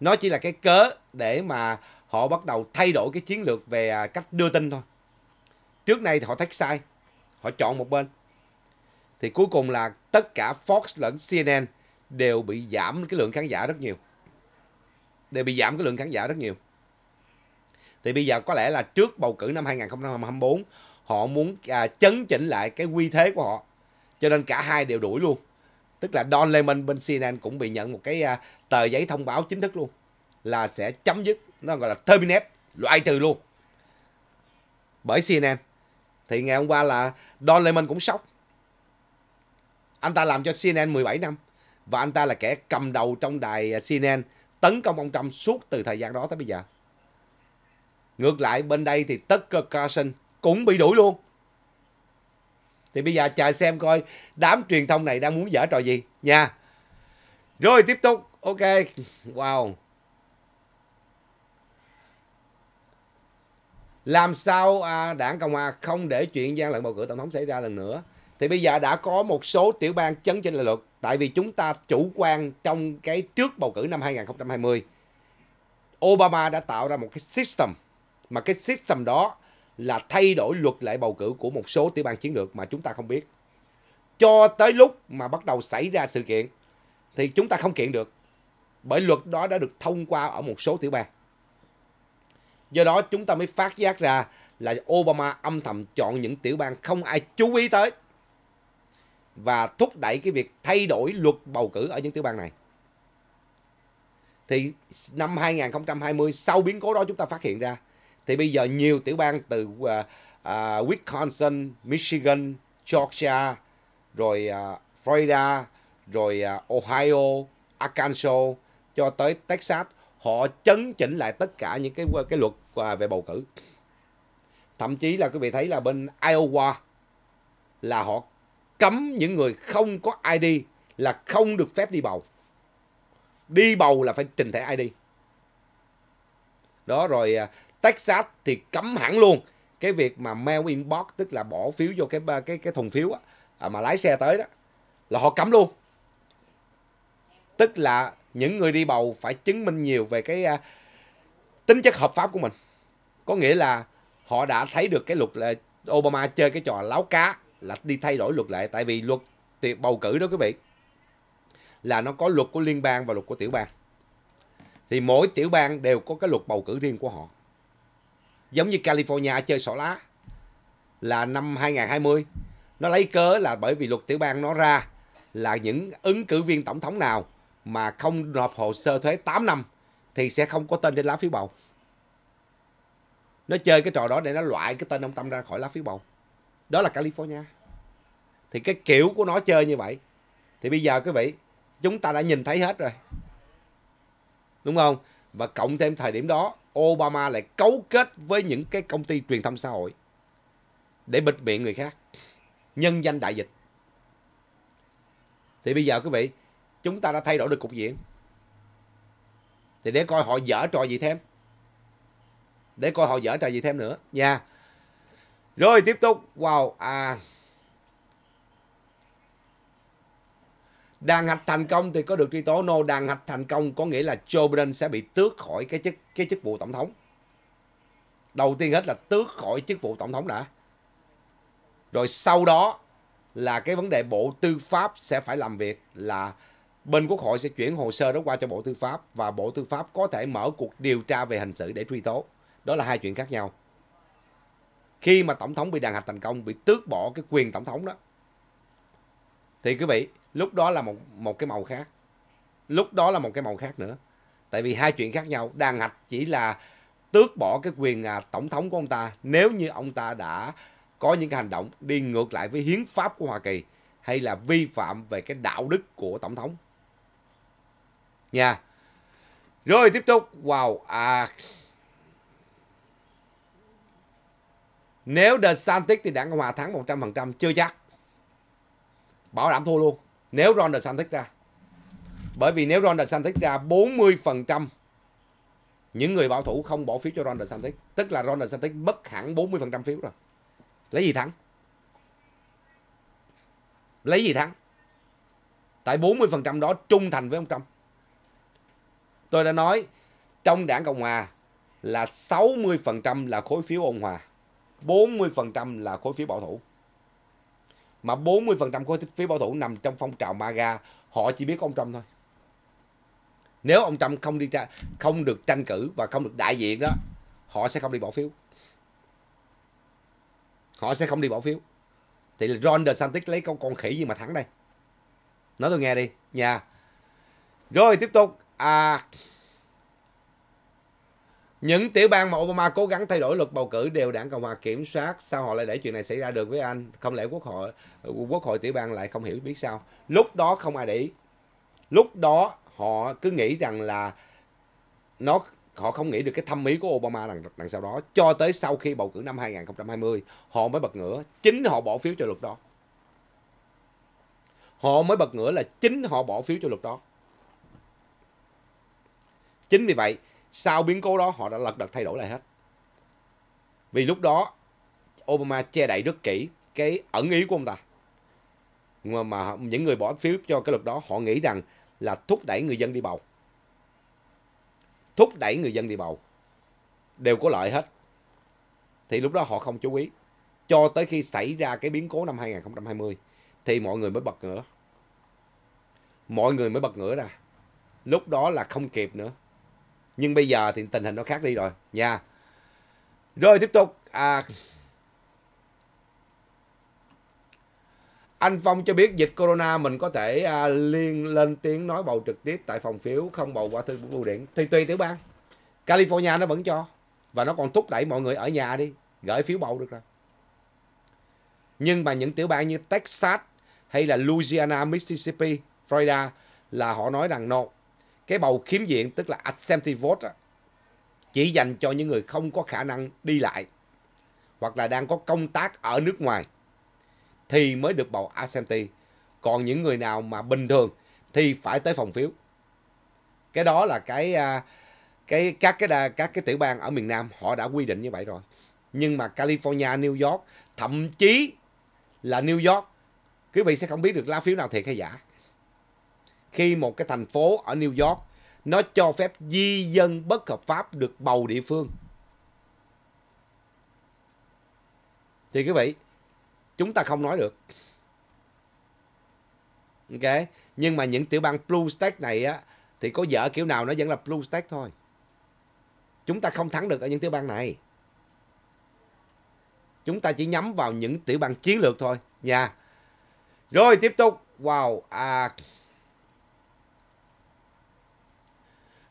nó chỉ là cái cớ để mà họ bắt đầu thay đổi cái chiến lược về à, cách đưa tin thôi. Trước nay thì họ thách sai, họ chọn một bên. Thì cuối cùng là tất cả Fox lẫn CNN đều bị giảm cái lượng khán giả rất nhiều. Đều bị giảm cái lượng khán giả rất nhiều. Thì bây giờ có lẽ là trước bầu cử năm 2024, họ muốn à, chấn chỉnh lại cái quy thế của họ. Cho nên cả hai đều đuổi luôn. Tức là Don Lemon bên CNN cũng bị nhận một cái à, tờ giấy thông báo chính thức luôn là sẽ chấm dứt nó gọi là terminate loại trừ luôn bởi CNN thì ngày hôm qua là Don Lemon cũng sốc anh ta làm cho CNN 17 năm và anh ta là kẻ cầm đầu trong đài CNN tấn công ông Trump suốt từ thời gian đó tới bây giờ ngược lại bên đây thì Tucker Carlson cũng bị đuổi luôn thì bây giờ chờ xem coi đám truyền thông này đang muốn dở trò gì nha. Rồi tiếp tục. Ok. Wow. làm sao à, đảng cộng hòa không để chuyện gian lận bầu cử tổng thống xảy ra lần nữa thì bây giờ đã có một số tiểu bang chấn chỉnh lại luật tại vì chúng ta chủ quan trong cái trước bầu cử năm 2020 Obama đã tạo ra một cái system mà cái system đó là thay đổi luật lệ bầu cử của một số tiểu bang chiến lược mà chúng ta không biết cho tới lúc mà bắt đầu xảy ra sự kiện thì chúng ta không kiện được bởi luật đó đã được thông qua ở một số tiểu bang Do đó chúng ta mới phát giác ra là Obama âm thầm chọn những tiểu bang không ai chú ý tới và thúc đẩy cái việc thay đổi luật bầu cử ở những tiểu bang này. Thì năm 2020 sau biến cố đó chúng ta phát hiện ra thì bây giờ nhiều tiểu bang từ uh, uh, Wisconsin, Michigan, Georgia, rồi uh, Florida, rồi uh, Ohio, Arkansas cho tới Texas họ chấn chỉnh lại tất cả những cái cái luật à, về bầu cử thậm chí là quý vị thấy là bên Iowa là họ cấm những người không có ID là không được phép đi bầu đi bầu là phải trình thẻ ID đó rồi à, Texas thì cấm hẳn luôn cái việc mà mail inbox tức là bỏ phiếu vô cái cái cái thùng phiếu á, à, mà lái xe tới đó là họ cấm luôn tức là những người đi bầu phải chứng minh nhiều về cái à, tính chất hợp pháp của mình có nghĩa là họ đã thấy được cái luật là Obama chơi cái trò láo cá là đi thay đổi luật lệ tại vì luật bầu cử đó quý vị là nó có luật của liên bang và luật của tiểu bang. Thì mỗi tiểu bang đều có cái luật bầu cử riêng của họ. Giống như California chơi sổ lá là năm 2020 nó lấy cớ là bởi vì luật tiểu bang nó ra là những ứng cử viên tổng thống nào mà không nộp hồ sơ thuế 8 năm thì sẽ không có tên trên lá phiếu bầu nó chơi cái trò đó để nó loại cái tên ông tâm ra khỏi lá phiếu bầu đó là california thì cái kiểu của nó chơi như vậy thì bây giờ quý vị chúng ta đã nhìn thấy hết rồi đúng không và cộng thêm thời điểm đó obama lại cấu kết với những cái công ty truyền thông xã hội để bịt miệng người khác nhân danh đại dịch thì bây giờ quý vị chúng ta đã thay đổi được cục diện thì để coi họ dở trò gì thêm để coi họ dở trò gì thêm nữa nha rồi tiếp tục wow à đàn hạch thành công thì có được truy tố no đàn hạch thành công có nghĩa là Joe Biden sẽ bị tước khỏi cái chức cái chức vụ tổng thống đầu tiên hết là tước khỏi chức vụ tổng thống đã rồi sau đó là cái vấn đề bộ tư pháp sẽ phải làm việc là bên quốc hội sẽ chuyển hồ sơ đó qua cho bộ tư pháp và bộ tư pháp có thể mở cuộc điều tra về hình sự để truy tố đó là hai chuyện khác nhau. Khi mà tổng thống bị đàn hạch thành công, bị tước bỏ cái quyền tổng thống đó, thì quý vị, lúc đó là một một cái màu khác. Lúc đó là một cái màu khác nữa. Tại vì hai chuyện khác nhau. Đàn hạch chỉ là tước bỏ cái quyền à, tổng thống của ông ta nếu như ông ta đã có những cái hành động đi ngược lại với hiến pháp của Hoa Kỳ hay là vi phạm về cái đạo đức của tổng thống. Nha. Rồi tiếp tục. Wow. À, Nếu DeSantis thì đảng Cộng Hòa thắng 100% chưa chắc. Bảo đảm thua luôn. Nếu Ron DeSantis ra. Bởi vì nếu Ron DeSantis ra 40% những người bảo thủ không bỏ phiếu cho Ron DeSantis. Tức là Ron DeSantis mất hẳn 40% phiếu rồi. Lấy gì thắng? Lấy gì thắng? Tại 40% đó trung thành với ông Trump. Tôi đã nói trong đảng Cộng Hòa là 60% là khối phiếu ôn hòa. 40% là khối phiếu bảo thủ. Mà 40% khối phiếu bảo thủ nằm trong phong trào MAGA, họ chỉ biết ông Trump thôi. Nếu ông Trump không đi ra, không được tranh cử và không được đại diện đó, họ sẽ không đi bỏ phiếu. Họ sẽ không đi bỏ phiếu. Thì là Ron DeSantis lấy con con khỉ gì mà thắng đây. Nói tôi nghe đi, nha. Rồi tiếp tục. À, những tiểu bang mà Obama cố gắng thay đổi luật bầu cử đều đảng Cộng hòa kiểm soát, sao họ lại để chuyện này xảy ra được với Anh? Không lẽ quốc hội quốc hội tiểu bang lại không hiểu biết sao? Lúc đó không ai để ý. Lúc đó họ cứ nghĩ rằng là nó họ không nghĩ được cái thâm ý của Obama đằng, đằng sau đó cho tới sau khi bầu cử năm 2020 họ mới bật ngửa chính họ bỏ phiếu cho luật đó họ mới bật ngửa là chính họ bỏ phiếu cho luật đó chính vì vậy sau biến cố đó họ đã lật đật thay đổi lại hết vì lúc đó Obama che đậy rất kỹ cái ẩn ý của ông ta mà, mà những người bỏ phiếu cho cái luật đó họ nghĩ rằng là thúc đẩy người dân đi bầu thúc đẩy người dân đi bầu đều có lợi hết thì lúc đó họ không chú ý cho tới khi xảy ra cái biến cố năm 2020 thì mọi người mới bật ngửa mọi người mới bật ngửa ra lúc đó là không kịp nữa nhưng bây giờ thì tình hình nó khác đi rồi nha rồi tiếp tục à, Anh Phong cho biết dịch corona mình có thể à, liên lên tiếng nói bầu trực tiếp tại phòng phiếu không bầu qua thư bưu điện. Thì tùy tiểu bang. California nó vẫn cho và nó còn thúc đẩy mọi người ở nhà đi gửi phiếu bầu được rồi. Nhưng mà những tiểu bang như Texas hay là Louisiana, Mississippi, Florida là họ nói rằng nộp cái bầu khiếm diện tức là absentee vote chỉ dành cho những người không có khả năng đi lại hoặc là đang có công tác ở nước ngoài thì mới được bầu absentee. Còn những người nào mà bình thường thì phải tới phòng phiếu. Cái đó là cái à, cái các cái các cái tiểu bang ở miền Nam họ đã quy định như vậy rồi. Nhưng mà California, New York, thậm chí là New York, quý vị sẽ không biết được lá phiếu nào thiệt hay giả khi một cái thành phố ở New York nó cho phép di dân bất hợp pháp được bầu địa phương. Thì quý vị, chúng ta không nói được. Ok, nhưng mà những tiểu bang blue state này á thì có vợ kiểu nào nó vẫn là blue state thôi. Chúng ta không thắng được ở những tiểu bang này. Chúng ta chỉ nhắm vào những tiểu bang chiến lược thôi nha. Rồi tiếp tục. Wow, à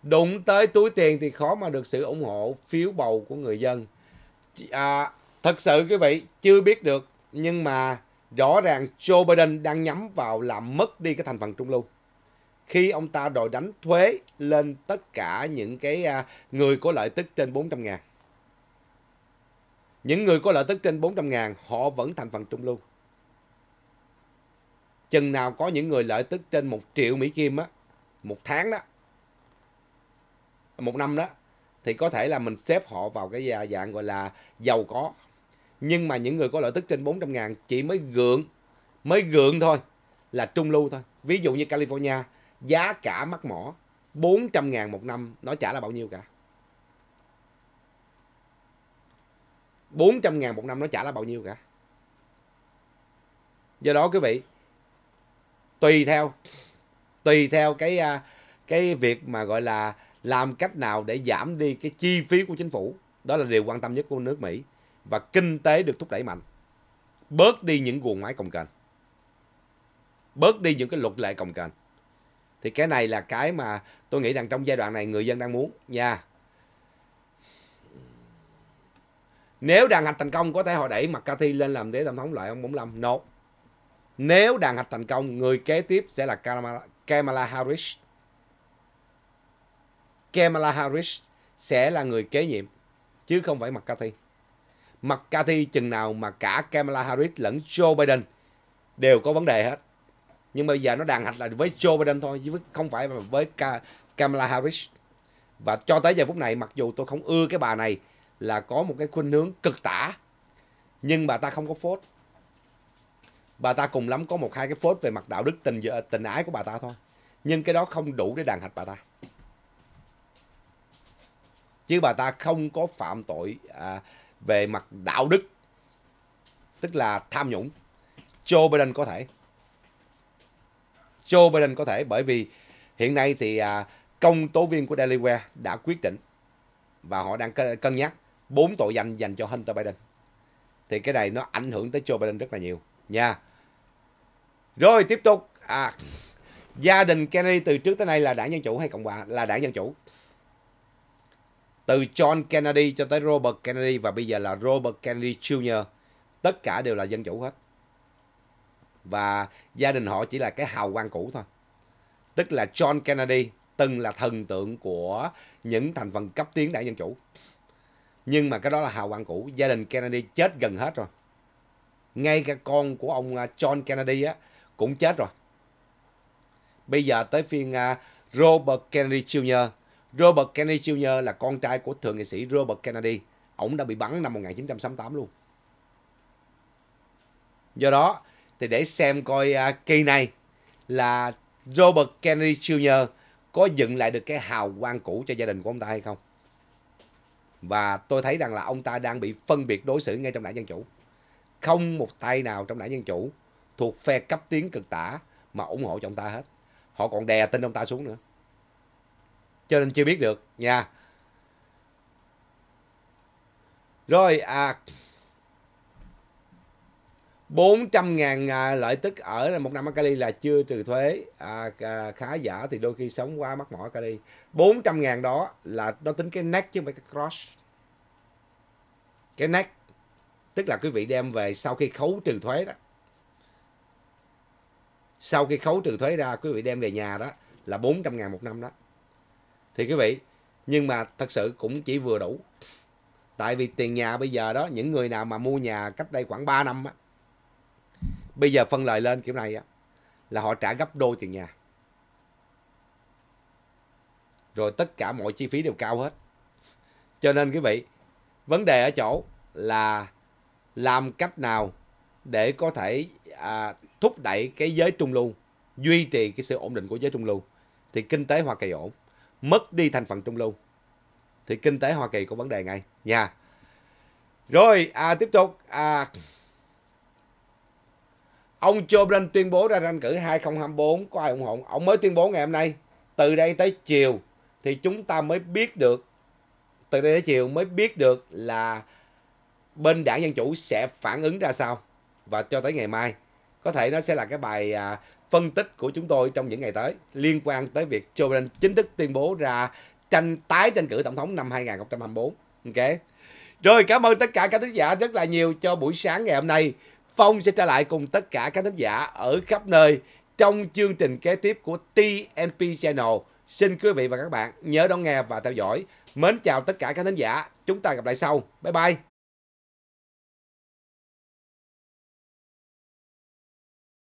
đụng tới túi tiền thì khó mà được sự ủng hộ phiếu bầu của người dân à, thật sự quý vị chưa biết được nhưng mà rõ ràng Joe Biden đang nhắm vào làm mất đi cái thành phần trung lưu khi ông ta đòi đánh thuế lên tất cả những cái à, người có lợi tức trên 400 ngàn. Những người có lợi tức trên 400 ngàn họ vẫn thành phần trung lưu. Chừng nào có những người lợi tức trên 1 triệu Mỹ Kim á, một tháng đó, một năm đó thì có thể là mình xếp họ vào cái dạng gọi là giàu có nhưng mà những người có lợi tức trên 400 ngàn chỉ mới gượng mới gượng thôi là trung lưu thôi ví dụ như California giá cả mắc mỏ 400 ngàn một năm nó trả là bao nhiêu cả 400 ngàn một năm nó trả là bao nhiêu cả do đó quý vị tùy theo tùy theo cái à, cái việc mà gọi là làm cách nào để giảm đi cái chi phí của chính phủ đó là điều quan tâm nhất của nước Mỹ và kinh tế được thúc đẩy mạnh bớt đi những guồng máy cồng kềnh bớt đi những cái luật lệ cồng kềnh thì cái này là cái mà tôi nghĩ rằng trong giai đoạn này người dân đang muốn nha nếu đàn hạch thành công có thể họ đẩy McCarthy lên làm thế tổng thống lại ông 45 no nếu đàn hạch thành công người kế tiếp sẽ là Kamala, Kamala Harris Kamala Harris sẽ là người kế nhiệm chứ không phải McCarthy. McCarthy chừng nào mà cả Kamala Harris lẫn Joe Biden đều có vấn đề hết. Nhưng bây giờ nó đàn hạch lại với Joe Biden thôi chứ không phải với Kamala Harris. Và cho tới giờ phút này mặc dù tôi không ưa cái bà này là có một cái khuynh hướng cực tả nhưng bà ta không có phốt. Bà ta cùng lắm có một hai cái phốt về mặt đạo đức tình tình ái của bà ta thôi. Nhưng cái đó không đủ để đàn hạch bà ta chứ bà ta không có phạm tội à, về mặt đạo đức tức là tham nhũng Joe Biden có thể Joe Biden có thể bởi vì hiện nay thì à, công tố viên của Delaware đã quyết định và họ đang cân nhắc bốn tội danh dành cho Hunter Biden thì cái này nó ảnh hưởng tới Joe Biden rất là nhiều nha rồi tiếp tục à, gia đình Kennedy từ trước tới nay là đảng dân chủ hay cộng hòa là đảng dân chủ từ John Kennedy cho tới Robert Kennedy và bây giờ là Robert Kennedy Jr. Tất cả đều là dân chủ hết. Và gia đình họ chỉ là cái hào quang cũ thôi. Tức là John Kennedy từng là thần tượng của những thành phần cấp tiến đảng Dân Chủ. Nhưng mà cái đó là hào quang cũ. Gia đình Kennedy chết gần hết rồi. Ngay cả con của ông à, John Kennedy á, cũng chết rồi. Bây giờ tới phiên à, Robert Kennedy Jr Robert Kennedy Jr. là con trai của thượng nghị sĩ Robert Kennedy. Ông đã bị bắn năm 1968 luôn. Do đó, thì để xem coi uh, kỳ này là Robert Kennedy Jr. có dựng lại được cái hào quang cũ cho gia đình của ông ta hay không. Và tôi thấy rằng là ông ta đang bị phân biệt đối xử ngay trong đảng Dân Chủ. Không một tay nào trong đảng Dân Chủ thuộc phe cấp tiến cực tả mà ủng hộ cho ông ta hết. Họ còn đè tên ông ta xuống nữa cho nên chưa biết được nha rồi à 400 ngàn à, lợi tức ở một năm ở Cali là chưa trừ thuế à, à, khá giả thì đôi khi sống qua mắc mỏ Cali 400 ngàn đó là nó tính cái net chứ không phải cái cross cái net tức là quý vị đem về sau khi khấu trừ thuế đó sau khi khấu trừ thuế ra quý vị đem về nhà đó là 400 ngàn một năm đó thì quý vị nhưng mà thật sự cũng chỉ vừa đủ tại vì tiền nhà bây giờ đó những người nào mà mua nhà cách đây khoảng 3 năm á bây giờ phân lời lên kiểu này á là họ trả gấp đôi tiền nhà rồi tất cả mọi chi phí đều cao hết cho nên quý vị vấn đề ở chỗ là làm cách nào để có thể à, thúc đẩy cái giới trung lưu duy trì cái sự ổn định của giới trung lưu thì kinh tế hoa kỳ ổn mất đi thành phần trung lưu thì kinh tế Hoa Kỳ có vấn đề ngay nha. Rồi à, tiếp tục à, ông Joe Biden tuyên bố ra tranh cử 2024 có ai ủng hộ ông mới tuyên bố ngày hôm nay từ đây tới chiều thì chúng ta mới biết được từ đây tới chiều mới biết được là bên đảng dân chủ sẽ phản ứng ra sao và cho tới ngày mai có thể nó sẽ là cái bài à, phân tích của chúng tôi trong những ngày tới liên quan tới việc Joe Biden chính thức tuyên bố ra tranh tái tranh cử tổng thống năm 2024. Ok. Rồi cảm ơn tất cả các thính giả rất là nhiều cho buổi sáng ngày hôm nay. Phong sẽ trở lại cùng tất cả các thính giả ở khắp nơi trong chương trình kế tiếp của TNP Channel. Xin quý vị và các bạn nhớ đón nghe và theo dõi. Mến chào tất cả các thính giả. Chúng ta gặp lại sau. Bye bye.